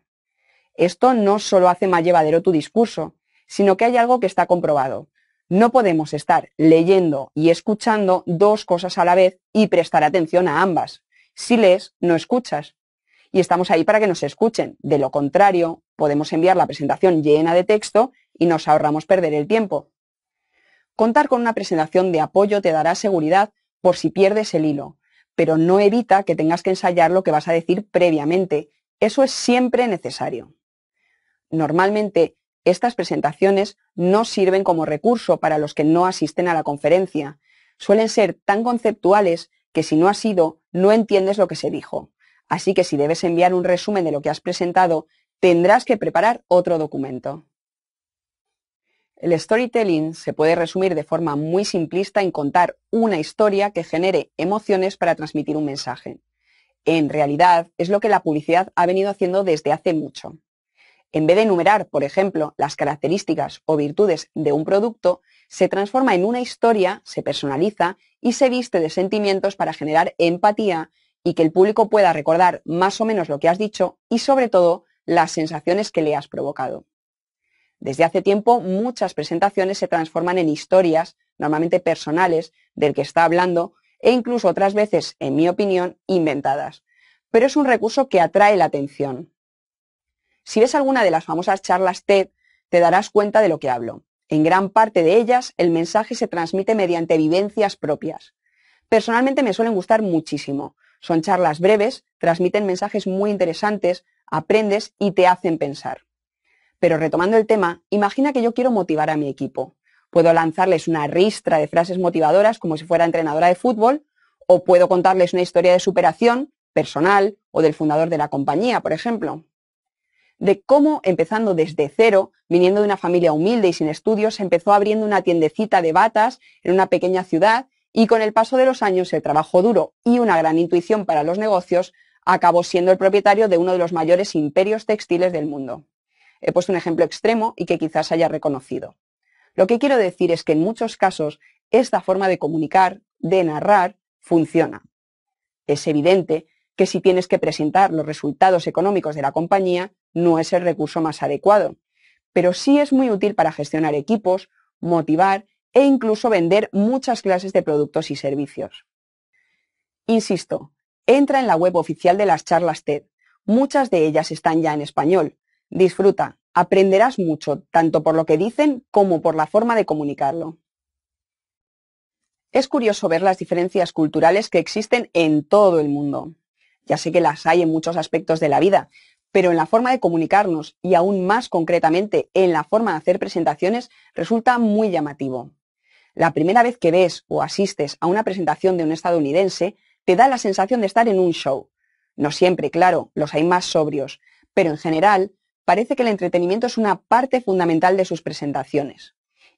Esto no solo hace más llevadero tu discurso, sino que hay algo que está comprobado. No podemos estar leyendo y escuchando dos cosas a la vez y prestar atención a ambas. Si lees, no escuchas y estamos ahí para que nos escuchen. De lo contrario, podemos enviar la presentación llena de texto y nos ahorramos perder el tiempo. Contar con una presentación de apoyo te dará seguridad por si pierdes el hilo, pero no evita que tengas que ensayar lo que vas a decir previamente. Eso es siempre necesario. Normalmente, estas presentaciones no sirven como recurso para los que no asisten a la conferencia. Suelen ser tan conceptuales que si no has ido, no entiendes lo que se dijo. Así que si debes enviar un resumen de lo que has presentado, tendrás que preparar otro documento. El storytelling se puede resumir de forma muy simplista en contar una historia que genere emociones para transmitir un mensaje. En realidad, es lo que la publicidad ha venido haciendo desde hace mucho. En vez de enumerar, por ejemplo, las características o virtudes de un producto, se transforma en una historia, se personaliza y se viste de sentimientos para generar empatía y que el público pueda recordar más o menos lo que has dicho y sobre todo las sensaciones que le has provocado. Desde hace tiempo muchas presentaciones se transforman en historias, normalmente personales, del que está hablando e incluso otras veces, en mi opinión, inventadas. Pero es un recurso que atrae la atención. Si ves alguna de las famosas charlas TED, te darás cuenta de lo que hablo. En gran parte de ellas, el mensaje se transmite mediante vivencias propias. Personalmente me suelen gustar muchísimo, son charlas breves, transmiten mensajes muy interesantes, aprendes y te hacen pensar. Pero retomando el tema, imagina que yo quiero motivar a mi equipo. Puedo lanzarles una ristra de frases motivadoras como si fuera entrenadora de fútbol, o puedo contarles una historia de superación personal o del fundador de la compañía, por ejemplo. De cómo, empezando desde cero, viniendo de una familia humilde y sin estudios, empezó abriendo una tiendecita de batas en una pequeña ciudad y con el paso de los años, el trabajo duro y una gran intuición para los negocios, acabó siendo el propietario de uno de los mayores imperios textiles del mundo. He puesto un ejemplo extremo y que quizás haya reconocido. Lo que quiero decir es que en muchos casos esta forma de comunicar, de narrar, funciona. Es evidente que si tienes que presentar los resultados económicos de la compañía, no es el recurso más adecuado, pero sí es muy útil para gestionar equipos, motivar e incluso vender muchas clases de productos y servicios. Insisto, entra en la web oficial de las charlas TED. Muchas de ellas están ya en español. Disfruta, aprenderás mucho, tanto por lo que dicen como por la forma de comunicarlo. Es curioso ver las diferencias culturales que existen en todo el mundo. Ya sé que las hay en muchos aspectos de la vida, pero en la forma de comunicarnos y aún más concretamente en la forma de hacer presentaciones resulta muy llamativo. La primera vez que ves o asistes a una presentación de un estadounidense, te da la sensación de estar en un show. No siempre, claro, los hay más sobrios, pero en general parece que el entretenimiento es una parte fundamental de sus presentaciones,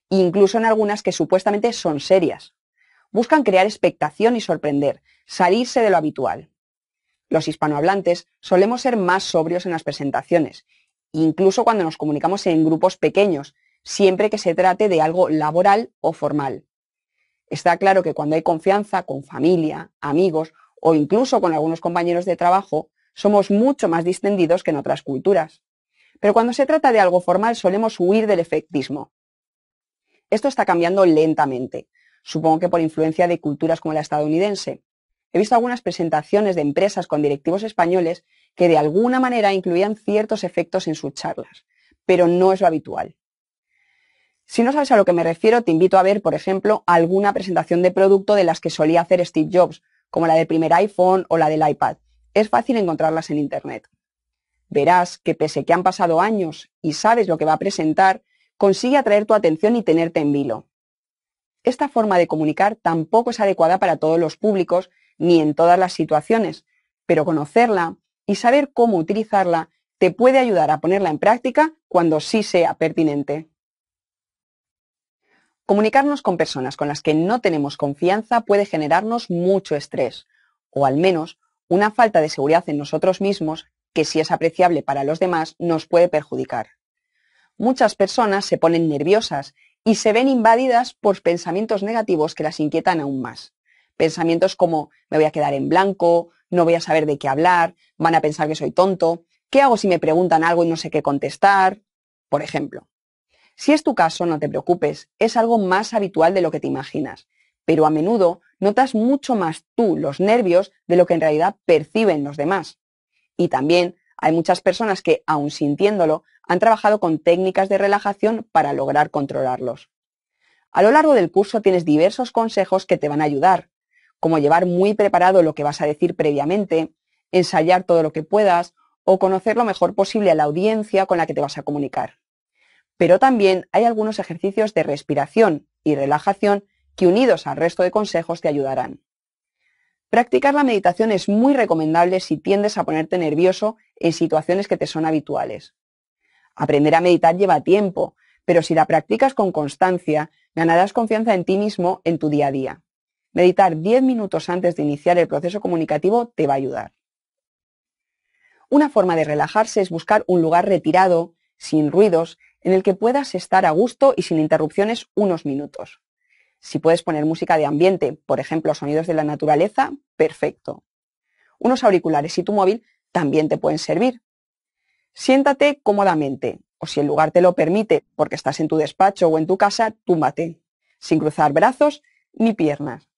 incluso en algunas que supuestamente son serias. Buscan crear expectación y sorprender, salirse de lo habitual. Los hispanohablantes solemos ser más sobrios en las presentaciones, incluso cuando nos comunicamos en grupos pequeños, siempre que se trate de algo laboral o formal. Está claro que cuando hay confianza con familia, amigos o incluso con algunos compañeros de trabajo, somos mucho más distendidos que en otras culturas. Pero cuando se trata de algo formal solemos huir del efectismo. Esto está cambiando lentamente, supongo que por influencia de culturas como la estadounidense. He visto algunas presentaciones de empresas con directivos españoles que de alguna manera incluían ciertos efectos en sus charlas, pero no es lo habitual. Si no sabes a lo que me refiero, te invito a ver, por ejemplo, alguna presentación de producto de las que solía hacer Steve Jobs, como la del primer iPhone o la del iPad. Es fácil encontrarlas en Internet. Verás que pese que han pasado años y sabes lo que va a presentar, consigue atraer tu atención y tenerte en vilo. Esta forma de comunicar tampoco es adecuada para todos los públicos ni en todas las situaciones, pero conocerla y saber cómo utilizarla te puede ayudar a ponerla en práctica cuando sí sea pertinente. Comunicarnos con personas con las que no tenemos confianza puede generarnos mucho estrés, o al menos una falta de seguridad en nosotros mismos que si es apreciable para los demás nos puede perjudicar. Muchas personas se ponen nerviosas y se ven invadidas por pensamientos negativos que las inquietan aún más. Pensamientos como me voy a quedar en blanco, no voy a saber de qué hablar, van a pensar que soy tonto, ¿qué hago si me preguntan algo y no sé qué contestar? Por ejemplo. Si es tu caso, no te preocupes, es algo más habitual de lo que te imaginas, pero a menudo notas mucho más tú los nervios de lo que en realidad perciben los demás. Y también hay muchas personas que, aun sintiéndolo, han trabajado con técnicas de relajación para lograr controlarlos. A lo largo del curso tienes diversos consejos que te van a ayudar, como llevar muy preparado lo que vas a decir previamente, ensayar todo lo que puedas o conocer lo mejor posible a la audiencia con la que te vas a comunicar pero también hay algunos ejercicios de respiración y relajación que unidos al resto de consejos te ayudarán. Practicar la meditación es muy recomendable si tiendes a ponerte nervioso en situaciones que te son habituales. Aprender a meditar lleva tiempo, pero si la practicas con constancia, ganarás confianza en ti mismo en tu día a día. Meditar 10 minutos antes de iniciar el proceso comunicativo te va a ayudar. Una forma de relajarse es buscar un lugar retirado, sin ruidos, en el que puedas estar a gusto y sin interrupciones unos minutos. Si puedes poner música de ambiente, por ejemplo, sonidos de la naturaleza, perfecto. Unos auriculares y tu móvil también te pueden servir. Siéntate cómodamente, o si el lugar te lo permite, porque estás en tu despacho o en tu casa, túmbate, sin cruzar brazos ni piernas.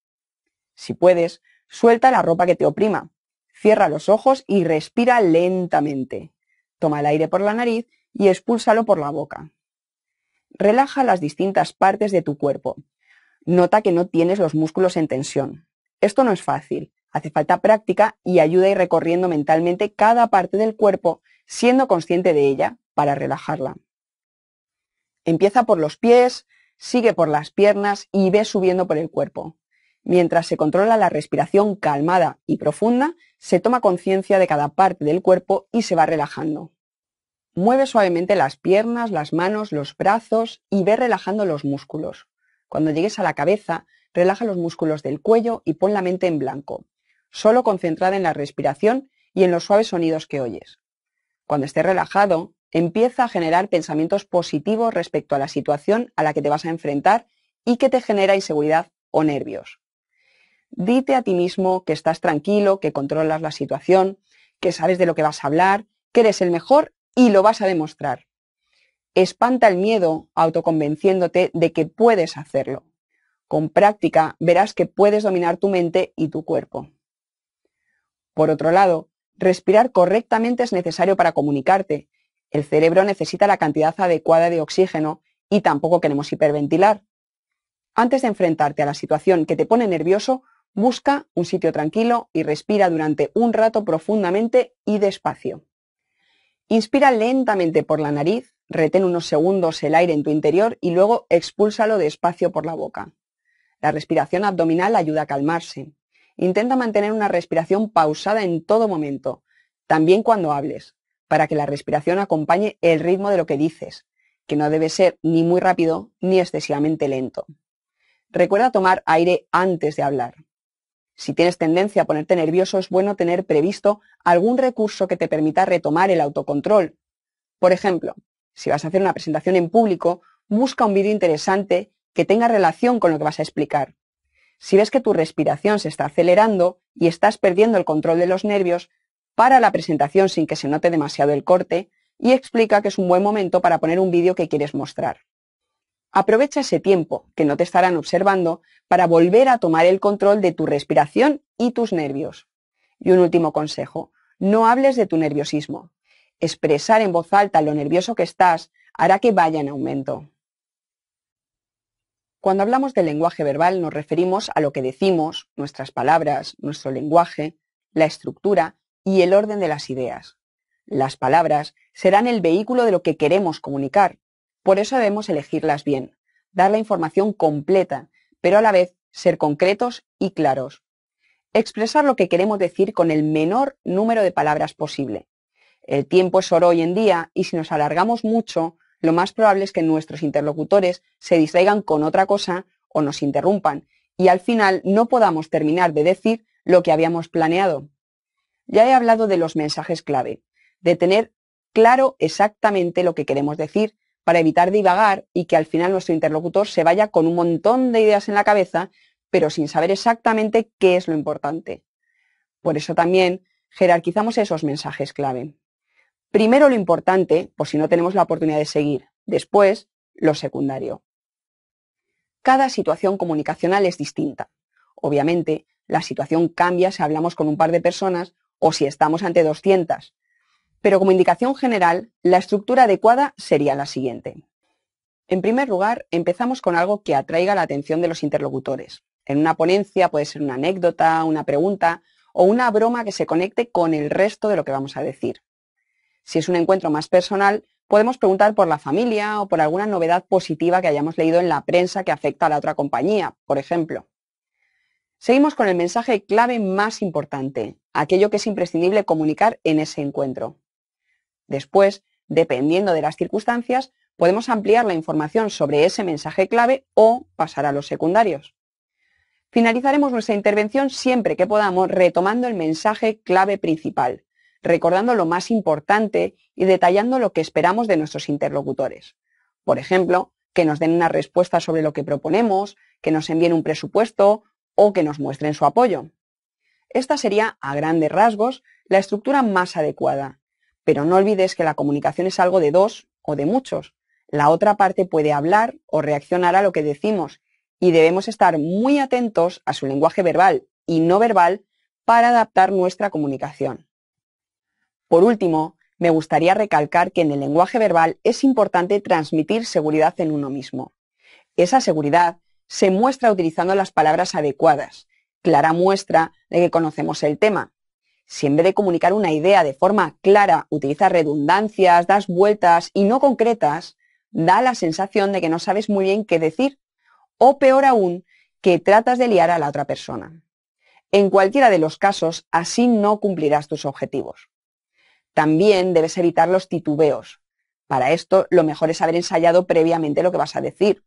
Si puedes, suelta la ropa que te oprima, cierra los ojos y respira lentamente. Toma el aire por la nariz y expúlsalo por la boca. Relaja las distintas partes de tu cuerpo. Nota que no tienes los músculos en tensión. Esto no es fácil, hace falta práctica y ayuda ir recorriendo mentalmente cada parte del cuerpo, siendo consciente de ella para relajarla. Empieza por los pies, sigue por las piernas y ve subiendo por el cuerpo. Mientras se controla la respiración calmada y profunda, se toma conciencia de cada parte del cuerpo y se va relajando. Mueve suavemente las piernas, las manos, los brazos y ve relajando los músculos. Cuando llegues a la cabeza, relaja los músculos del cuello y pon la mente en blanco, solo concentrada en la respiración y en los suaves sonidos que oyes. Cuando estés relajado, empieza a generar pensamientos positivos respecto a la situación a la que te vas a enfrentar y que te genera inseguridad o nervios. Dite a ti mismo que estás tranquilo, que controlas la situación, que sabes de lo que vas a hablar, que eres el mejor y lo vas a demostrar. Espanta el miedo autoconvenciéndote de que puedes hacerlo. Con práctica verás que puedes dominar tu mente y tu cuerpo. Por otro lado, respirar correctamente es necesario para comunicarte. El cerebro necesita la cantidad adecuada de oxígeno y tampoco queremos hiperventilar. Antes de enfrentarte a la situación que te pone nervioso, busca un sitio tranquilo y respira durante un rato profundamente y despacio. Inspira lentamente por la nariz, retén unos segundos el aire en tu interior y luego expúlsalo despacio por la boca. La respiración abdominal ayuda a calmarse. Intenta mantener una respiración pausada en todo momento, también cuando hables, para que la respiración acompañe el ritmo de lo que dices, que no debe ser ni muy rápido ni excesivamente lento. Recuerda tomar aire antes de hablar. Si tienes tendencia a ponerte nervioso, es bueno tener previsto algún recurso que te permita retomar el autocontrol. Por ejemplo, si vas a hacer una presentación en público, busca un vídeo interesante que tenga relación con lo que vas a explicar. Si ves que tu respiración se está acelerando y estás perdiendo el control de los nervios, para la presentación sin que se note demasiado el corte y explica que es un buen momento para poner un vídeo que quieres mostrar. Aprovecha ese tiempo que no te estarán observando para volver a tomar el control de tu respiración y tus nervios. Y un último consejo, no hables de tu nerviosismo. Expresar en voz alta lo nervioso que estás hará que vaya en aumento. Cuando hablamos del lenguaje verbal nos referimos a lo que decimos, nuestras palabras, nuestro lenguaje, la estructura y el orden de las ideas. Las palabras serán el vehículo de lo que queremos comunicar, por eso debemos elegirlas bien, dar la información completa, pero a la vez ser concretos y claros. Expresar lo que queremos decir con el menor número de palabras posible. El tiempo es oro hoy en día y si nos alargamos mucho, lo más probable es que nuestros interlocutores se distraigan con otra cosa o nos interrumpan y al final no podamos terminar de decir lo que habíamos planeado. Ya he hablado de los mensajes clave, de tener claro exactamente lo que queremos decir para evitar divagar y que al final nuestro interlocutor se vaya con un montón de ideas en la cabeza, pero sin saber exactamente qué es lo importante. Por eso también jerarquizamos esos mensajes clave. Primero lo importante, por si no tenemos la oportunidad de seguir. Después, lo secundario. Cada situación comunicacional es distinta. Obviamente, la situación cambia si hablamos con un par de personas o si estamos ante 200, pero como indicación general, la estructura adecuada sería la siguiente. En primer lugar, empezamos con algo que atraiga la atención de los interlocutores. En una ponencia puede ser una anécdota, una pregunta o una broma que se conecte con el resto de lo que vamos a decir. Si es un encuentro más personal, podemos preguntar por la familia o por alguna novedad positiva que hayamos leído en la prensa que afecta a la otra compañía, por ejemplo. Seguimos con el mensaje clave más importante, aquello que es imprescindible comunicar en ese encuentro. Después, dependiendo de las circunstancias, podemos ampliar la información sobre ese mensaje clave o pasar a los secundarios. Finalizaremos nuestra intervención siempre que podamos retomando el mensaje clave principal, recordando lo más importante y detallando lo que esperamos de nuestros interlocutores. Por ejemplo, que nos den una respuesta sobre lo que proponemos, que nos envíen un presupuesto o que nos muestren su apoyo. Esta sería, a grandes rasgos, la estructura más adecuada, pero no olvides que la comunicación es algo de dos o de muchos. La otra parte puede hablar o reaccionar a lo que decimos y debemos estar muy atentos a su lenguaje verbal y no verbal para adaptar nuestra comunicación. Por último, me gustaría recalcar que en el lenguaje verbal es importante transmitir seguridad en uno mismo. Esa seguridad se muestra utilizando las palabras adecuadas, clara muestra de que conocemos el tema, si en vez de comunicar una idea de forma clara utilizas redundancias, das vueltas y no concretas, da la sensación de que no sabes muy bien qué decir o peor aún, que tratas de liar a la otra persona. En cualquiera de los casos, así no cumplirás tus objetivos. También debes evitar los titubeos. Para esto, lo mejor es haber ensayado previamente lo que vas a decir.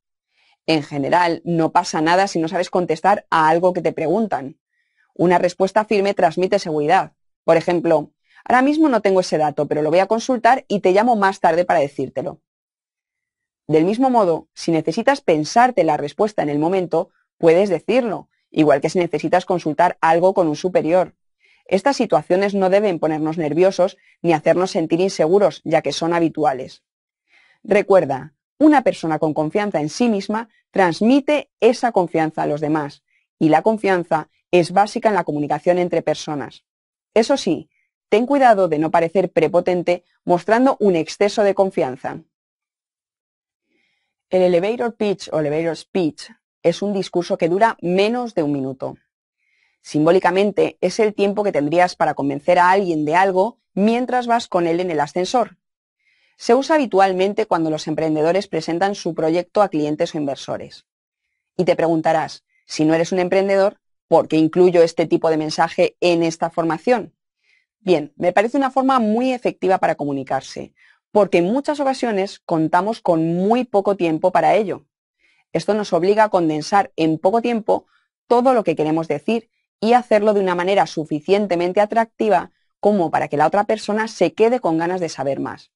En general, no pasa nada si no sabes contestar a algo que te preguntan. Una respuesta firme transmite seguridad. Por ejemplo, ahora mismo no tengo ese dato, pero lo voy a consultar y te llamo más tarde para decírtelo. Del mismo modo, si necesitas pensarte la respuesta en el momento, puedes decirlo, igual que si necesitas consultar algo con un superior. Estas situaciones no deben ponernos nerviosos ni hacernos sentir inseguros, ya que son habituales. Recuerda, una persona con confianza en sí misma transmite esa confianza a los demás, y la confianza es básica en la comunicación entre personas. Eso sí, ten cuidado de no parecer prepotente mostrando un exceso de confianza. El elevator pitch o elevator speech es un discurso que dura menos de un minuto. Simbólicamente es el tiempo que tendrías para convencer a alguien de algo mientras vas con él en el ascensor. Se usa habitualmente cuando los emprendedores presentan su proyecto a clientes o inversores. Y te preguntarás, si no eres un emprendedor, ¿Por qué incluyo este tipo de mensaje en esta formación. Bien, me parece una forma muy efectiva para comunicarse, porque en muchas ocasiones contamos con muy poco tiempo para ello. Esto nos obliga a condensar en poco tiempo todo lo que queremos decir y hacerlo de una manera suficientemente atractiva como para que la otra persona se quede con ganas de saber más.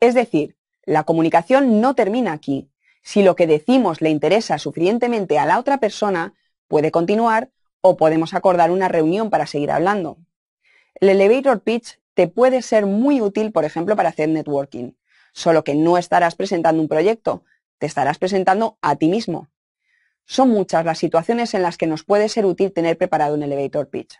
Es decir, la comunicación no termina aquí. Si lo que decimos le interesa suficientemente a la otra persona, puede continuar o podemos acordar una reunión para seguir hablando. El elevator pitch te puede ser muy útil, por ejemplo, para hacer networking, solo que no estarás presentando un proyecto, te estarás presentando a ti mismo. Son muchas las situaciones en las que nos puede ser útil tener preparado un elevator pitch.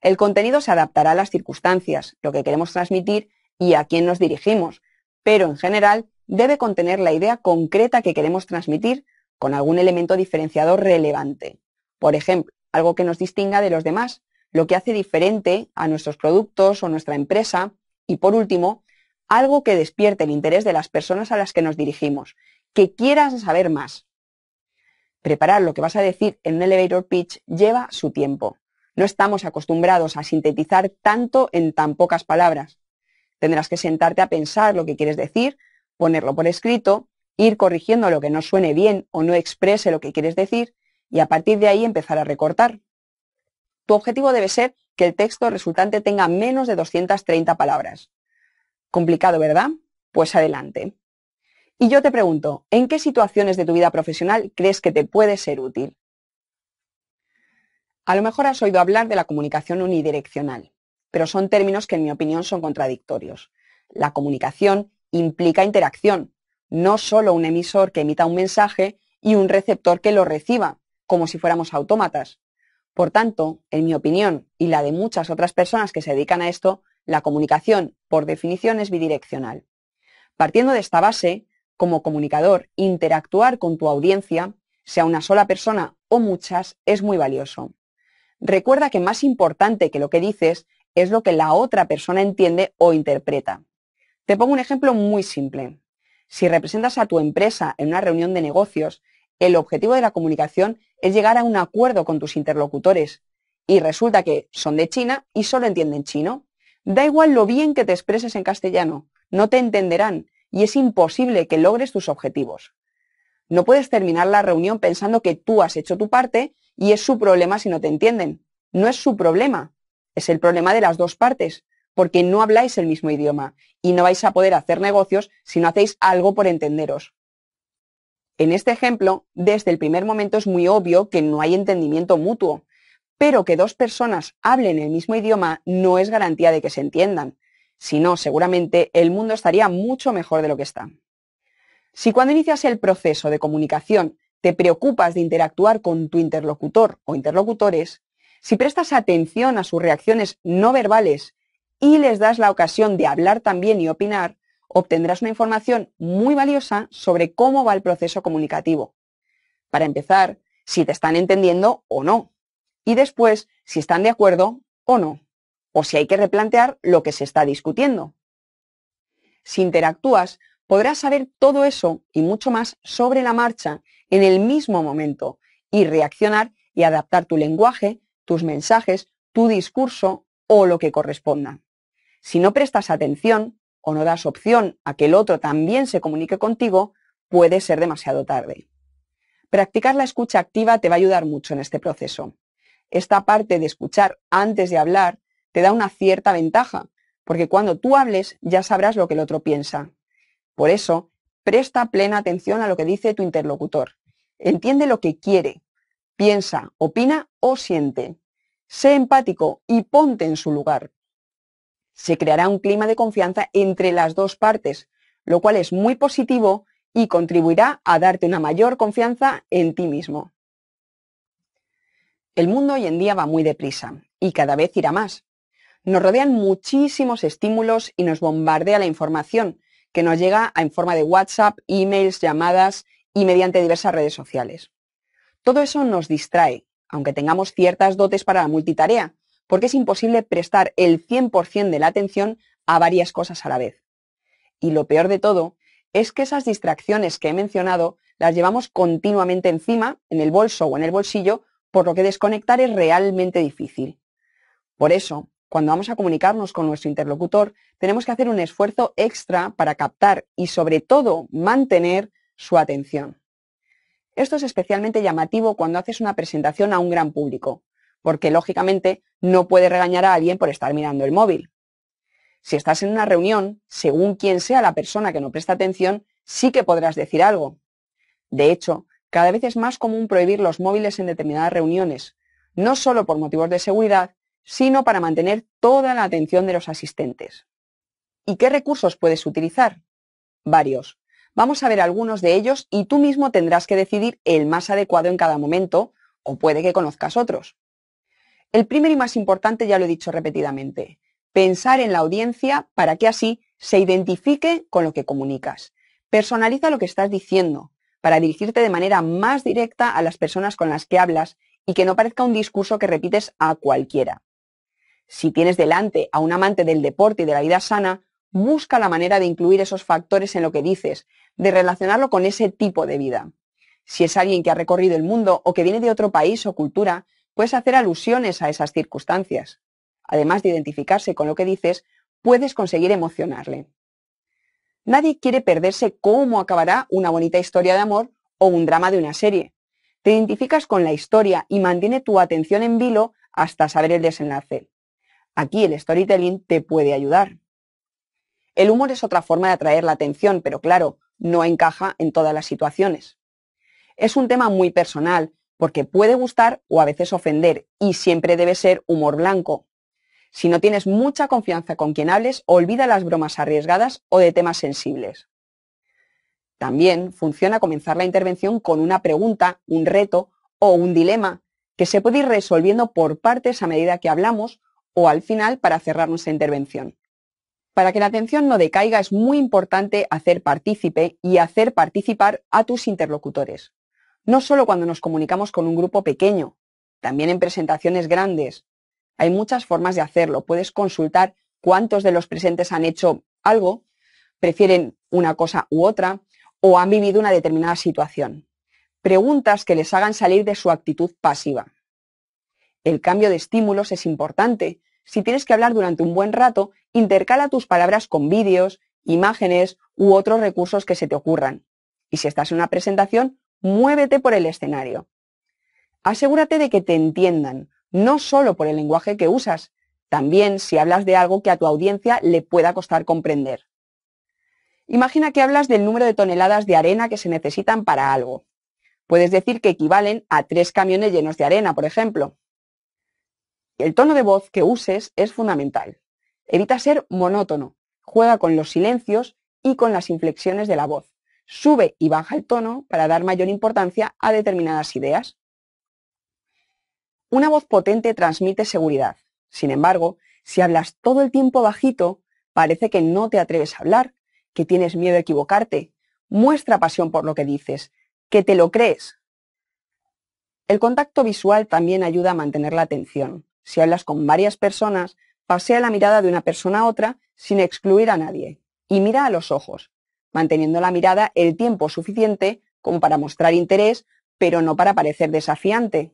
El contenido se adaptará a las circunstancias, lo que queremos transmitir y a quién nos dirigimos, pero en general debe contener la idea concreta que queremos transmitir con algún elemento diferenciador relevante. Por ejemplo, algo que nos distinga de los demás, lo que hace diferente a nuestros productos o nuestra empresa y, por último, algo que despierte el interés de las personas a las que nos dirigimos, que quieras saber más. Preparar lo que vas a decir en un elevator pitch lleva su tiempo. No estamos acostumbrados a sintetizar tanto en tan pocas palabras. Tendrás que sentarte a pensar lo que quieres decir, ponerlo por escrito, ir corrigiendo lo que no suene bien o no exprese lo que quieres decir y a partir de ahí empezar a recortar. Tu objetivo debe ser que el texto resultante tenga menos de 230 palabras. Complicado, ¿verdad? Pues adelante. Y yo te pregunto, ¿en qué situaciones de tu vida profesional crees que te puede ser útil? A lo mejor has oído hablar de la comunicación unidireccional, pero son términos que en mi opinión son contradictorios. La comunicación implica interacción, no solo un emisor que emita un mensaje y un receptor que lo reciba, como si fuéramos autómatas. Por tanto, en mi opinión y la de muchas otras personas que se dedican a esto, la comunicación, por definición, es bidireccional. Partiendo de esta base, como comunicador, interactuar con tu audiencia, sea una sola persona o muchas, es muy valioso. Recuerda que más importante que lo que dices es lo que la otra persona entiende o interpreta. Te pongo un ejemplo muy simple. Si representas a tu empresa en una reunión de negocios, el objetivo de la comunicación es llegar a un acuerdo con tus interlocutores. Y resulta que son de China y solo entienden chino. Da igual lo bien que te expreses en castellano, no te entenderán y es imposible que logres tus objetivos. No puedes terminar la reunión pensando que tú has hecho tu parte y es su problema si no te entienden. No es su problema, es el problema de las dos partes, porque no habláis el mismo idioma y no vais a poder hacer negocios si no hacéis algo por entenderos. En este ejemplo, desde el primer momento es muy obvio que no hay entendimiento mutuo, pero que dos personas hablen el mismo idioma no es garantía de que se entiendan. Si no, seguramente el mundo estaría mucho mejor de lo que está. Si cuando inicias el proceso de comunicación te preocupas de interactuar con tu interlocutor o interlocutores, si prestas atención a sus reacciones no verbales y les das la ocasión de hablar también y opinar, obtendrás una información muy valiosa sobre cómo va el proceso comunicativo. Para empezar, si te están entendiendo o no. Y después, si están de acuerdo o no. O si hay que replantear lo que se está discutiendo. Si interactúas, podrás saber todo eso y mucho más sobre la marcha en el mismo momento y reaccionar y adaptar tu lenguaje, tus mensajes, tu discurso o lo que corresponda. Si no prestas atención, o no das opción a que el otro también se comunique contigo, puede ser demasiado tarde. Practicar la escucha activa te va a ayudar mucho en este proceso. Esta parte de escuchar antes de hablar te da una cierta ventaja, porque cuando tú hables ya sabrás lo que el otro piensa. Por eso, presta plena atención a lo que dice tu interlocutor. Entiende lo que quiere, piensa, opina o siente. Sé empático y ponte en su lugar. Se creará un clima de confianza entre las dos partes, lo cual es muy positivo y contribuirá a darte una mayor confianza en ti mismo. El mundo hoy en día va muy deprisa y cada vez irá más. Nos rodean muchísimos estímulos y nos bombardea la información que nos llega en forma de WhatsApp, emails, llamadas y mediante diversas redes sociales. Todo eso nos distrae, aunque tengamos ciertas dotes para la multitarea, porque es imposible prestar el 100% de la atención a varias cosas a la vez. Y lo peor de todo es que esas distracciones que he mencionado las llevamos continuamente encima, en el bolso o en el bolsillo, por lo que desconectar es realmente difícil. Por eso, cuando vamos a comunicarnos con nuestro interlocutor, tenemos que hacer un esfuerzo extra para captar y sobre todo mantener su atención. Esto es especialmente llamativo cuando haces una presentación a un gran público, porque lógicamente no puede regañar a alguien por estar mirando el móvil. Si estás en una reunión, según quien sea la persona que no presta atención, sí que podrás decir algo. De hecho, cada vez es más común prohibir los móviles en determinadas reuniones, no solo por motivos de seguridad, sino para mantener toda la atención de los asistentes. ¿Y qué recursos puedes utilizar? Varios. Vamos a ver algunos de ellos y tú mismo tendrás que decidir el más adecuado en cada momento, o puede que conozcas otros. El primero y más importante, ya lo he dicho repetidamente, pensar en la audiencia para que así se identifique con lo que comunicas. Personaliza lo que estás diciendo para dirigirte de manera más directa a las personas con las que hablas y que no parezca un discurso que repites a cualquiera. Si tienes delante a un amante del deporte y de la vida sana, busca la manera de incluir esos factores en lo que dices, de relacionarlo con ese tipo de vida. Si es alguien que ha recorrido el mundo o que viene de otro país o cultura, Puedes hacer alusiones a esas circunstancias. Además de identificarse con lo que dices, puedes conseguir emocionarle. Nadie quiere perderse cómo acabará una bonita historia de amor o un drama de una serie. Te identificas con la historia y mantiene tu atención en vilo hasta saber el desenlace. Aquí el storytelling te puede ayudar. El humor es otra forma de atraer la atención, pero claro, no encaja en todas las situaciones. Es un tema muy personal, porque puede gustar o a veces ofender y siempre debe ser humor blanco. Si no tienes mucha confianza con quien hables, olvida las bromas arriesgadas o de temas sensibles. También funciona comenzar la intervención con una pregunta, un reto o un dilema que se puede ir resolviendo por partes a medida que hablamos o al final para cerrar nuestra intervención. Para que la atención no decaiga es muy importante hacer partícipe y hacer participar a tus interlocutores no solo cuando nos comunicamos con un grupo pequeño, también en presentaciones grandes. Hay muchas formas de hacerlo. Puedes consultar cuántos de los presentes han hecho algo, prefieren una cosa u otra, o han vivido una determinada situación. Preguntas que les hagan salir de su actitud pasiva. El cambio de estímulos es importante. Si tienes que hablar durante un buen rato, intercala tus palabras con vídeos, imágenes u otros recursos que se te ocurran. Y si estás en una presentación, Muévete por el escenario. Asegúrate de que te entiendan, no solo por el lenguaje que usas, también si hablas de algo que a tu audiencia le pueda costar comprender. Imagina que hablas del número de toneladas de arena que se necesitan para algo. Puedes decir que equivalen a tres camiones llenos de arena, por ejemplo. El tono de voz que uses es fundamental. Evita ser monótono, juega con los silencios y con las inflexiones de la voz sube y baja el tono para dar mayor importancia a determinadas ideas. Una voz potente transmite seguridad. Sin embargo, si hablas todo el tiempo bajito, parece que no te atreves a hablar, que tienes miedo a equivocarte. Muestra pasión por lo que dices, que te lo crees. El contacto visual también ayuda a mantener la atención. Si hablas con varias personas, pasea la mirada de una persona a otra sin excluir a nadie y mira a los ojos manteniendo la mirada el tiempo suficiente como para mostrar interés, pero no para parecer desafiante.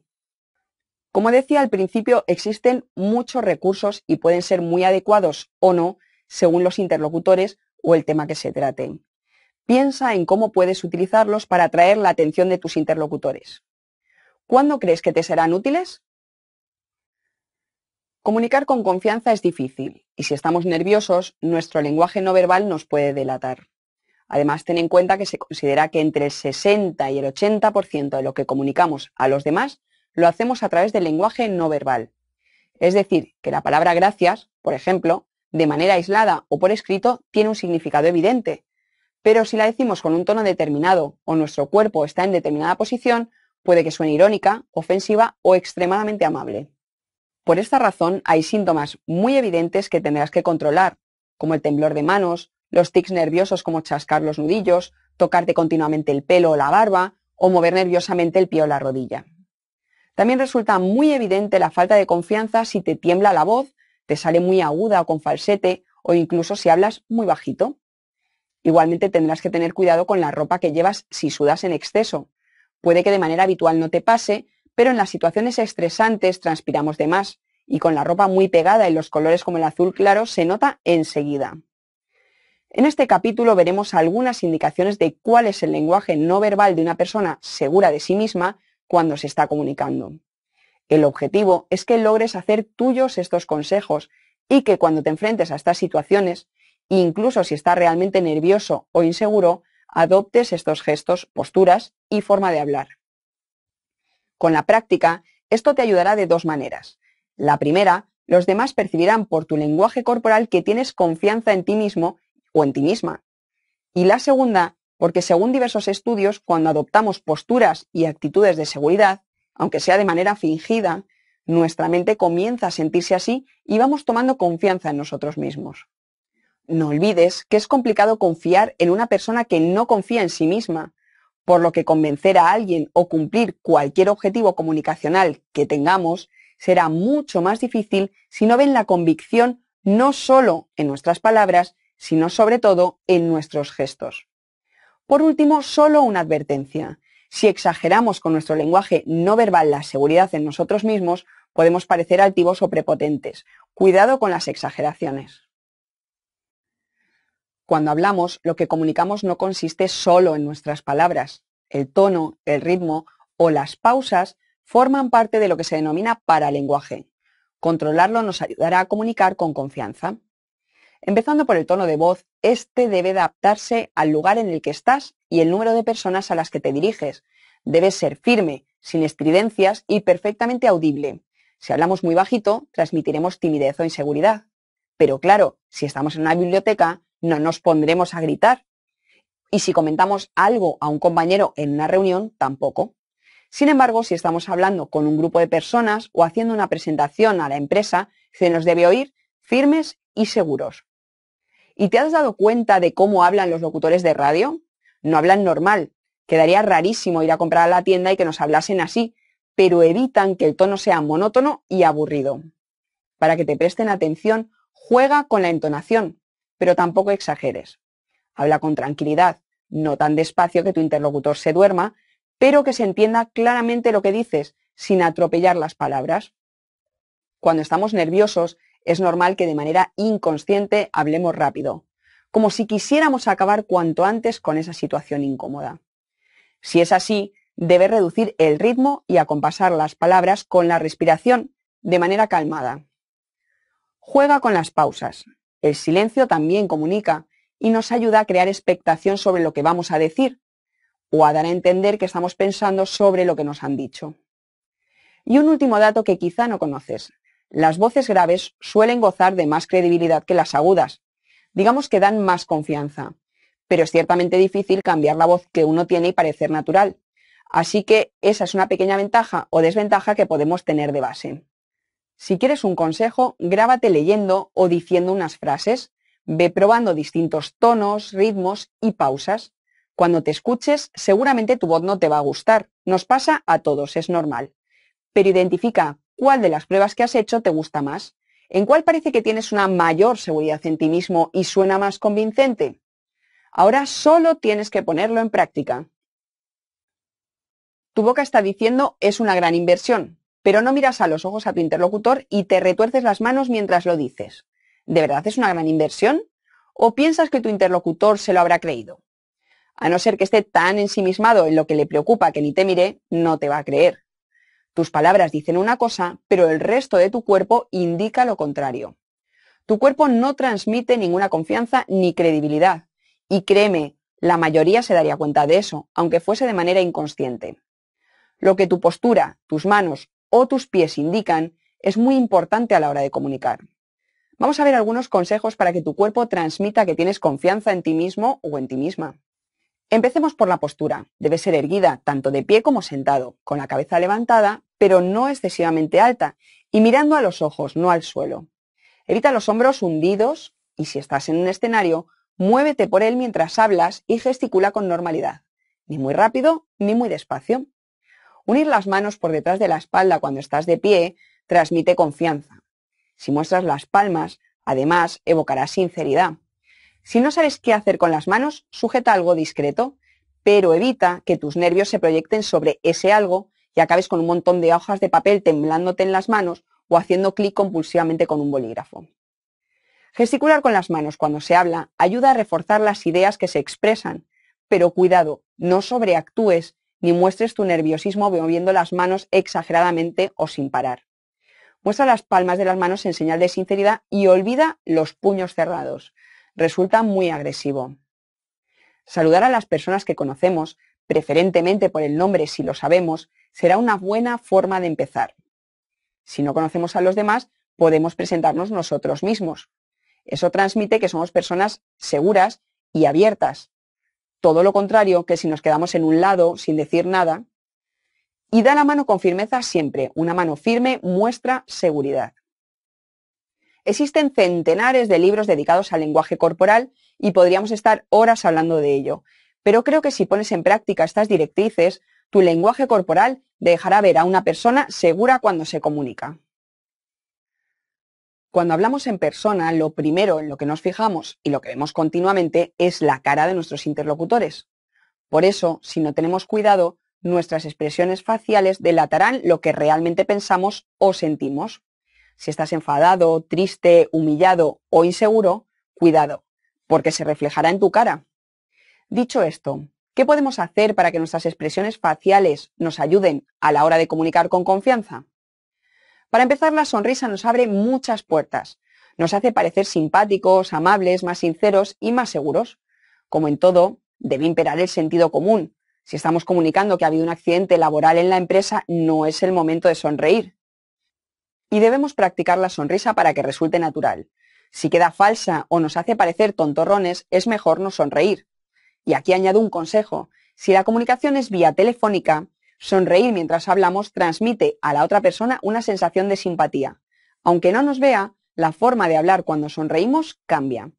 Como decía al principio, existen muchos recursos y pueden ser muy adecuados o no según los interlocutores o el tema que se trate. Piensa en cómo puedes utilizarlos para atraer la atención de tus interlocutores. ¿Cuándo crees que te serán útiles? Comunicar con confianza es difícil y si estamos nerviosos, nuestro lenguaje no verbal nos puede delatar. Además, ten en cuenta que se considera que entre el 60 y el 80% de lo que comunicamos a los demás lo hacemos a través del lenguaje no verbal. Es decir, que la palabra gracias, por ejemplo, de manera aislada o por escrito, tiene un significado evidente. Pero si la decimos con un tono determinado o nuestro cuerpo está en determinada posición, puede que suene irónica, ofensiva o extremadamente amable. Por esta razón, hay síntomas muy evidentes que tendrás que controlar, como el temblor de manos, los tics nerviosos como chascar los nudillos, tocarte continuamente el pelo o la barba o mover nerviosamente el pie o la rodilla. También resulta muy evidente la falta de confianza si te tiembla la voz, te sale muy aguda o con falsete o incluso si hablas muy bajito. Igualmente tendrás que tener cuidado con la ropa que llevas si sudas en exceso. Puede que de manera habitual no te pase, pero en las situaciones estresantes transpiramos de más y con la ropa muy pegada y los colores como el azul claro se nota enseguida. En este capítulo veremos algunas indicaciones de cuál es el lenguaje no verbal de una persona segura de sí misma cuando se está comunicando. El objetivo es que logres hacer tuyos estos consejos y que cuando te enfrentes a estas situaciones, incluso si estás realmente nervioso o inseguro, adoptes estos gestos, posturas y forma de hablar. Con la práctica, esto te ayudará de dos maneras. La primera, los demás percibirán por tu lenguaje corporal que tienes confianza en ti mismo en ti misma. Y la segunda, porque según diversos estudios, cuando adoptamos posturas y actitudes de seguridad, aunque sea de manera fingida, nuestra mente comienza a sentirse así y vamos tomando confianza en nosotros mismos. No olvides que es complicado confiar en una persona que no confía en sí misma, por lo que convencer a alguien o cumplir cualquier objetivo comunicacional que tengamos será mucho más difícil si no ven la convicción no solo en nuestras palabras, sino sobre todo en nuestros gestos. Por último, solo una advertencia. Si exageramos con nuestro lenguaje no verbal la seguridad en nosotros mismos, podemos parecer altivos o prepotentes. Cuidado con las exageraciones. Cuando hablamos, lo que comunicamos no consiste solo en nuestras palabras. El tono, el ritmo o las pausas forman parte de lo que se denomina paralenguaje. Controlarlo nos ayudará a comunicar con confianza. Empezando por el tono de voz, este debe adaptarse al lugar en el que estás y el número de personas a las que te diriges. Debe ser firme, sin estridencias y perfectamente audible. Si hablamos muy bajito, transmitiremos timidez o inseguridad. Pero claro, si estamos en una biblioteca, no nos pondremos a gritar. Y si comentamos algo a un compañero en una reunión, tampoco. Sin embargo, si estamos hablando con un grupo de personas o haciendo una presentación a la empresa, se nos debe oír firmes y seguros. ¿Y te has dado cuenta de cómo hablan los locutores de radio? No hablan normal. Quedaría rarísimo ir a comprar a la tienda y que nos hablasen así, pero evitan que el tono sea monótono y aburrido. Para que te presten atención, juega con la entonación, pero tampoco exageres. Habla con tranquilidad, no tan despacio que tu interlocutor se duerma, pero que se entienda claramente lo que dices, sin atropellar las palabras. Cuando estamos nerviosos, es normal que de manera inconsciente hablemos rápido, como si quisiéramos acabar cuanto antes con esa situación incómoda. Si es así, debe reducir el ritmo y acompasar las palabras con la respiración de manera calmada. Juega con las pausas. El silencio también comunica y nos ayuda a crear expectación sobre lo que vamos a decir o a dar a entender que estamos pensando sobre lo que nos han dicho. Y un último dato que quizá no conoces. Las voces graves suelen gozar de más credibilidad que las agudas. Digamos que dan más confianza. Pero es ciertamente difícil cambiar la voz que uno tiene y parecer natural. Así que esa es una pequeña ventaja o desventaja que podemos tener de base. Si quieres un consejo, grábate leyendo o diciendo unas frases. Ve probando distintos tonos, ritmos y pausas. Cuando te escuches, seguramente tu voz no te va a gustar. Nos pasa a todos, es normal. Pero identifica cuál de las pruebas que has hecho te gusta más, en cuál parece que tienes una mayor seguridad en ti mismo y suena más convincente. Ahora solo tienes que ponerlo en práctica. Tu boca está diciendo es una gran inversión, pero no miras a los ojos a tu interlocutor y te retuerces las manos mientras lo dices. ¿De verdad es una gran inversión? ¿O piensas que tu interlocutor se lo habrá creído? A no ser que esté tan ensimismado en lo que le preocupa que ni te mire, no te va a creer. Tus palabras dicen una cosa, pero el resto de tu cuerpo indica lo contrario. Tu cuerpo no transmite ninguna confianza ni credibilidad. Y créeme, la mayoría se daría cuenta de eso, aunque fuese de manera inconsciente. Lo que tu postura, tus manos o tus pies indican es muy importante a la hora de comunicar. Vamos a ver algunos consejos para que tu cuerpo transmita que tienes confianza en ti mismo o en ti misma. Empecemos por la postura. Debe ser erguida, tanto de pie como sentado, con la cabeza levantada pero no excesivamente alta, y mirando a los ojos, no al suelo. Evita los hombros hundidos y si estás en un escenario, muévete por él mientras hablas y gesticula con normalidad, ni muy rápido ni muy despacio. Unir las manos por detrás de la espalda cuando estás de pie transmite confianza. Si muestras las palmas, además, evocarás sinceridad. Si no sabes qué hacer con las manos, sujeta algo discreto, pero evita que tus nervios se proyecten sobre ese algo y acabes con un montón de hojas de papel temblándote en las manos o haciendo clic compulsivamente con un bolígrafo. Gesticular con las manos cuando se habla ayuda a reforzar las ideas que se expresan, pero cuidado, no sobreactúes ni muestres tu nerviosismo moviendo las manos exageradamente o sin parar. Muestra las palmas de las manos en señal de sinceridad y olvida los puños cerrados. Resulta muy agresivo. Saludar a las personas que conocemos, preferentemente por el nombre si lo sabemos, será una buena forma de empezar. Si no conocemos a los demás, podemos presentarnos nosotros mismos. Eso transmite que somos personas seguras y abiertas. Todo lo contrario que si nos quedamos en un lado sin decir nada. Y da la mano con firmeza siempre. Una mano firme muestra seguridad. Existen centenares de libros dedicados al lenguaje corporal y podríamos estar horas hablando de ello. Pero creo que si pones en práctica estas directrices, tu lenguaje corporal dejará ver a una persona segura cuando se comunica. Cuando hablamos en persona, lo primero en lo que nos fijamos y lo que vemos continuamente es la cara de nuestros interlocutores. Por eso, si no tenemos cuidado, nuestras expresiones faciales delatarán lo que realmente pensamos o sentimos. Si estás enfadado, triste, humillado o inseguro, cuidado, porque se reflejará en tu cara. Dicho esto, ¿Qué podemos hacer para que nuestras expresiones faciales nos ayuden a la hora de comunicar con confianza? Para empezar, la sonrisa nos abre muchas puertas. Nos hace parecer simpáticos, amables, más sinceros y más seguros. Como en todo, debe imperar el sentido común. Si estamos comunicando que ha habido un accidente laboral en la empresa, no es el momento de sonreír. Y debemos practicar la sonrisa para que resulte natural. Si queda falsa o nos hace parecer tontorrones, es mejor no sonreír. Y aquí añado un consejo. Si la comunicación es vía telefónica, sonreír mientras hablamos transmite a la otra persona una sensación de simpatía. Aunque no nos vea, la forma de hablar cuando sonreímos cambia.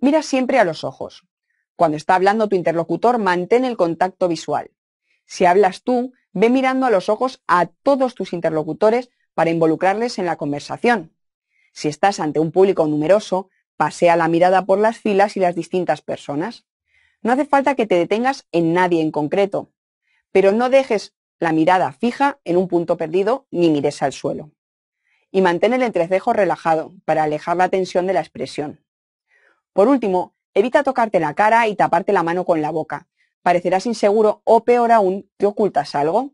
Mira siempre a los ojos. Cuando está hablando tu interlocutor, mantén el contacto visual. Si hablas tú, ve mirando a los ojos a todos tus interlocutores para involucrarles en la conversación. Si estás ante un público numeroso, pasea la mirada por las filas y las distintas personas. No hace falta que te detengas en nadie en concreto, pero no dejes la mirada fija en un punto perdido ni mires al suelo. Y mantén el entrecejo relajado para alejar la tensión de la expresión. Por último, evita tocarte la cara y taparte la mano con la boca. Parecerás inseguro o peor aún, te ocultas algo.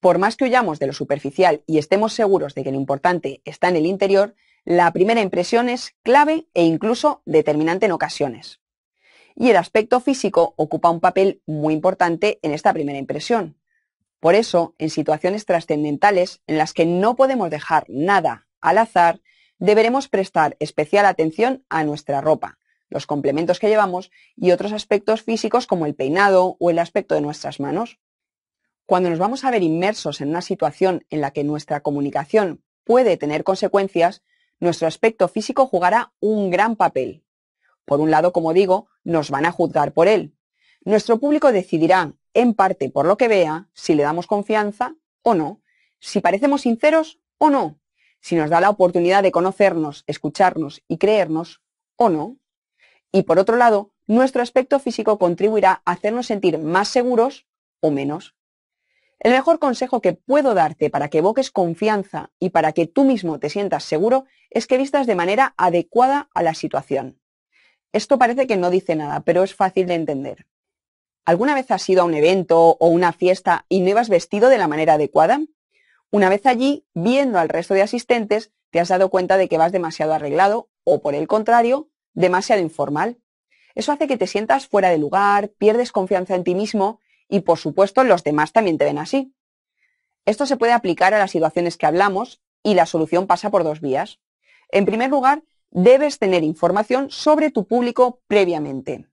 Por más que huyamos de lo superficial y estemos seguros de que lo importante está en el interior, la primera impresión es clave e incluso determinante en ocasiones. Y el aspecto físico ocupa un papel muy importante en esta primera impresión. Por eso, en situaciones trascendentales en las que no podemos dejar nada al azar, deberemos prestar especial atención a nuestra ropa, los complementos que llevamos y otros aspectos físicos como el peinado o el aspecto de nuestras manos. Cuando nos vamos a ver inmersos en una situación en la que nuestra comunicación puede tener consecuencias, nuestro aspecto físico jugará un gran papel. Por un lado, como digo, nos van a juzgar por él. Nuestro público decidirá, en parte por lo que vea, si le damos confianza o no, si parecemos sinceros o no, si nos da la oportunidad de conocernos, escucharnos y creernos o no. Y por otro lado, nuestro aspecto físico contribuirá a hacernos sentir más seguros o menos. El mejor consejo que puedo darte para que evoques confianza y para que tú mismo te sientas seguro es que vistas de manera adecuada a la situación. Esto parece que no dice nada, pero es fácil de entender. ¿Alguna vez has ido a un evento o una fiesta y no ibas vestido de la manera adecuada? Una vez allí, viendo al resto de asistentes, te has dado cuenta de que vas demasiado arreglado o, por el contrario, demasiado informal. Eso hace que te sientas fuera de lugar, pierdes confianza en ti mismo y por supuesto los demás también te ven así. Esto se puede aplicar a las situaciones que hablamos y la solución pasa por dos vías. En primer lugar, debes tener información sobre tu público previamente.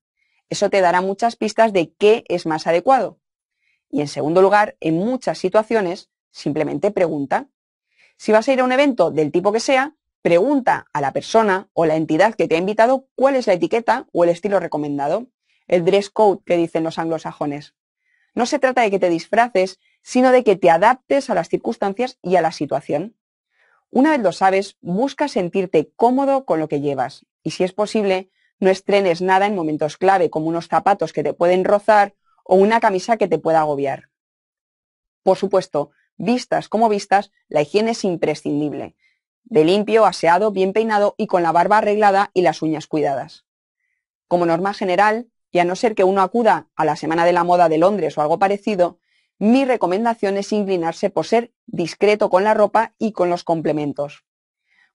Eso te dará muchas pistas de qué es más adecuado. Y en segundo lugar, en muchas situaciones, simplemente pregunta. Si vas a ir a un evento del tipo que sea, pregunta a la persona o la entidad que te ha invitado cuál es la etiqueta o el estilo recomendado, el dress code que dicen los anglosajones. No se trata de que te disfraces, sino de que te adaptes a las circunstancias y a la situación. Una vez lo sabes, busca sentirte cómodo con lo que llevas y si es posible, no estrenes nada en momentos clave, como unos zapatos que te pueden rozar o una camisa que te pueda agobiar. Por supuesto, vistas como vistas, la higiene es imprescindible. De limpio, aseado, bien peinado y con la barba arreglada y las uñas cuidadas. Como norma general, y a no ser que uno acuda a la Semana de la Moda de Londres o algo parecido, mi recomendación es inclinarse por ser discreto con la ropa y con los complementos.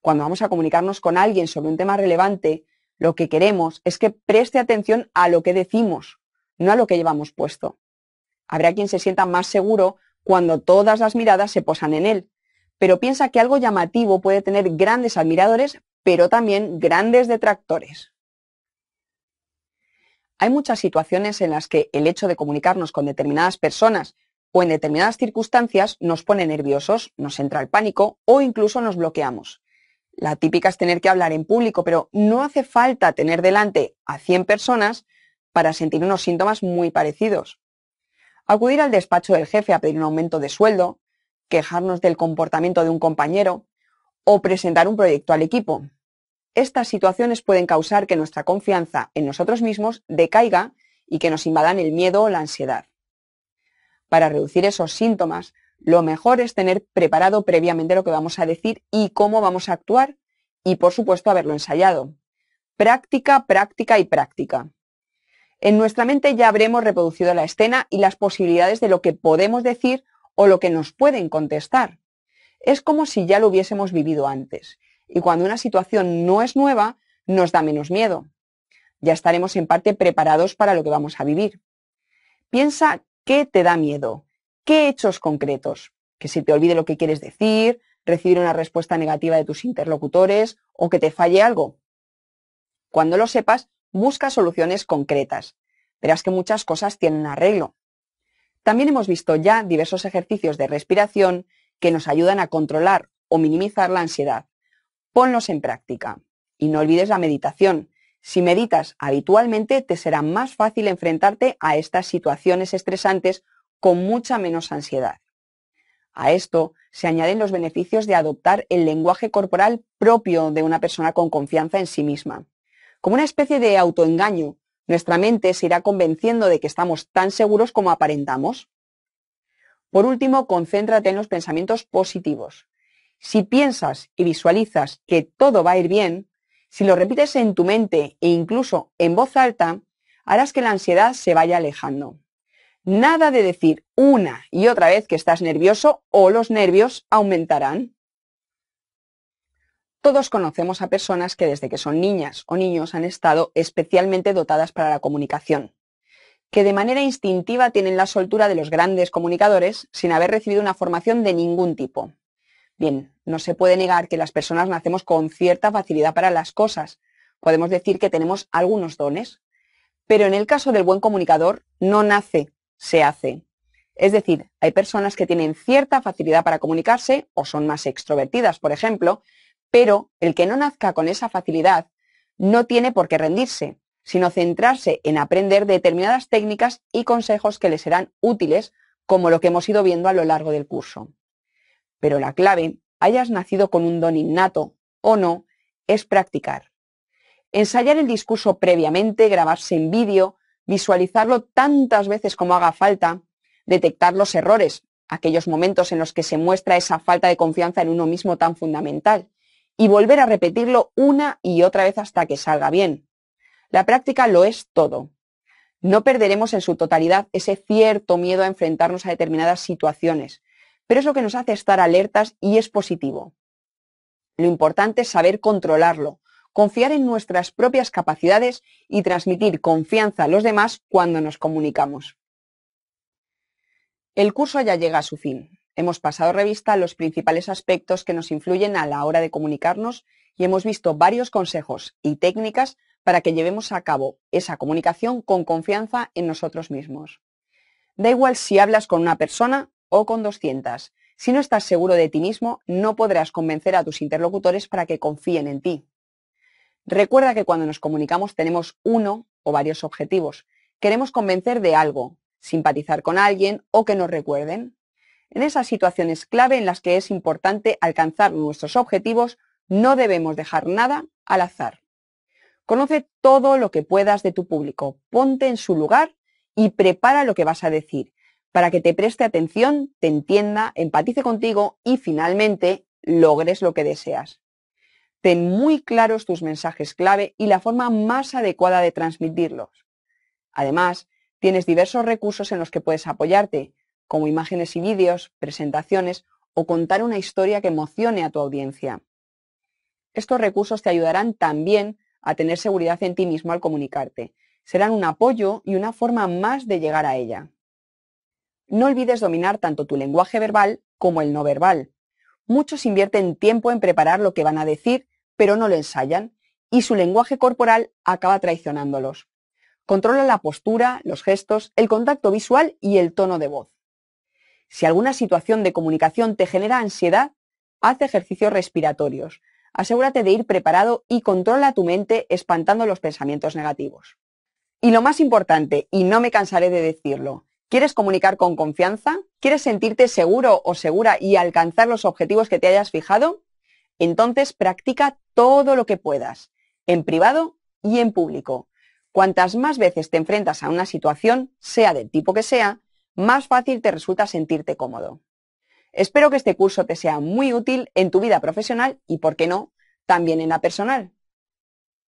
Cuando vamos a comunicarnos con alguien sobre un tema relevante, lo que queremos es que preste atención a lo que decimos, no a lo que llevamos puesto. Habrá quien se sienta más seguro cuando todas las miradas se posan en él, pero piensa que algo llamativo puede tener grandes admiradores, pero también grandes detractores. Hay muchas situaciones en las que el hecho de comunicarnos con determinadas personas o en determinadas circunstancias nos pone nerviosos, nos entra el pánico o incluso nos bloqueamos. La típica es tener que hablar en público, pero no hace falta tener delante a 100 personas para sentir unos síntomas muy parecidos. Acudir al despacho del jefe a pedir un aumento de sueldo, quejarnos del comportamiento de un compañero o presentar un proyecto al equipo estas situaciones pueden causar que nuestra confianza en nosotros mismos decaiga y que nos invadan el miedo o la ansiedad. Para reducir esos síntomas, lo mejor es tener preparado previamente lo que vamos a decir y cómo vamos a actuar y, por supuesto, haberlo ensayado. Práctica, práctica y práctica. En nuestra mente ya habremos reproducido la escena y las posibilidades de lo que podemos decir o lo que nos pueden contestar. Es como si ya lo hubiésemos vivido antes y cuando una situación no es nueva, nos da menos miedo. Ya estaremos en parte preparados para lo que vamos a vivir. Piensa qué te da miedo, qué hechos concretos, que si te olvide lo que quieres decir, recibir una respuesta negativa de tus interlocutores o que te falle algo. Cuando lo sepas, busca soluciones concretas. Verás que muchas cosas tienen arreglo. También hemos visto ya diversos ejercicios de respiración que nos ayudan a controlar o minimizar la ansiedad ponlos en práctica. Y no olvides la meditación. Si meditas habitualmente, te será más fácil enfrentarte a estas situaciones estresantes con mucha menos ansiedad. A esto se añaden los beneficios de adoptar el lenguaje corporal propio de una persona con confianza en sí misma. Como una especie de autoengaño, nuestra mente se irá convenciendo de que estamos tan seguros como aparentamos. Por último, concéntrate en los pensamientos positivos. Si piensas y visualizas que todo va a ir bien, si lo repites en tu mente e incluso en voz alta, harás que la ansiedad se vaya alejando. Nada de decir una y otra vez que estás nervioso o los nervios aumentarán. Todos conocemos a personas que desde que son niñas o niños han estado especialmente dotadas para la comunicación, que de manera instintiva tienen la soltura de los grandes comunicadores sin haber recibido una formación de ningún tipo. Bien, no se puede negar que las personas nacemos con cierta facilidad para las cosas. Podemos decir que tenemos algunos dones, pero en el caso del buen comunicador no nace, se hace. Es decir, hay personas que tienen cierta facilidad para comunicarse o son más extrovertidas, por ejemplo, pero el que no nazca con esa facilidad no tiene por qué rendirse, sino centrarse en aprender determinadas técnicas y consejos que le serán útiles, como lo que hemos ido viendo a lo largo del curso. Pero la clave, hayas nacido con un don innato o no, es practicar. Ensayar el discurso previamente, grabarse en vídeo, visualizarlo tantas veces como haga falta, detectar los errores, aquellos momentos en los que se muestra esa falta de confianza en uno mismo tan fundamental, y volver a repetirlo una y otra vez hasta que salga bien. La práctica lo es todo. No perderemos en su totalidad ese cierto miedo a enfrentarnos a determinadas situaciones, pero es lo que nos hace estar alertas y es positivo. Lo importante es saber controlarlo, confiar en nuestras propias capacidades y transmitir confianza a los demás cuando nos comunicamos. El curso ya llega a su fin. Hemos pasado revista a los principales aspectos que nos influyen a la hora de comunicarnos y hemos visto varios consejos y técnicas para que llevemos a cabo esa comunicación con confianza en nosotros mismos. Da igual si hablas con una persona o con 200. Si no estás seguro de ti mismo, no podrás convencer a tus interlocutores para que confíen en ti. Recuerda que cuando nos comunicamos tenemos uno o varios objetivos. Queremos convencer de algo, simpatizar con alguien o que nos recuerden. En esas situaciones clave en las que es importante alcanzar nuestros objetivos, no debemos dejar nada al azar. Conoce todo lo que puedas de tu público, ponte en su lugar y prepara lo que vas a decir para que te preste atención, te entienda, empatice contigo y finalmente logres lo que deseas. Ten muy claros tus mensajes clave y la forma más adecuada de transmitirlos. Además, tienes diversos recursos en los que puedes apoyarte, como imágenes y vídeos, presentaciones o contar una historia que emocione a tu audiencia. Estos recursos te ayudarán también a tener seguridad en ti mismo al comunicarte. Serán un apoyo y una forma más de llegar a ella. No olvides dominar tanto tu lenguaje verbal como el no verbal. Muchos invierten tiempo en preparar lo que van a decir, pero no lo ensayan, y su lenguaje corporal acaba traicionándolos. Controla la postura, los gestos, el contacto visual y el tono de voz. Si alguna situación de comunicación te genera ansiedad, haz ejercicios respiratorios. Asegúrate de ir preparado y controla tu mente espantando los pensamientos negativos. Y lo más importante, y no me cansaré de decirlo, ¿Quieres comunicar con confianza? ¿Quieres sentirte seguro o segura y alcanzar los objetivos que te hayas fijado? Entonces practica todo lo que puedas, en privado y en público. Cuantas más veces te enfrentas a una situación, sea del tipo que sea, más fácil te resulta sentirte cómodo. Espero que este curso te sea muy útil en tu vida profesional y, por qué no, también en la personal.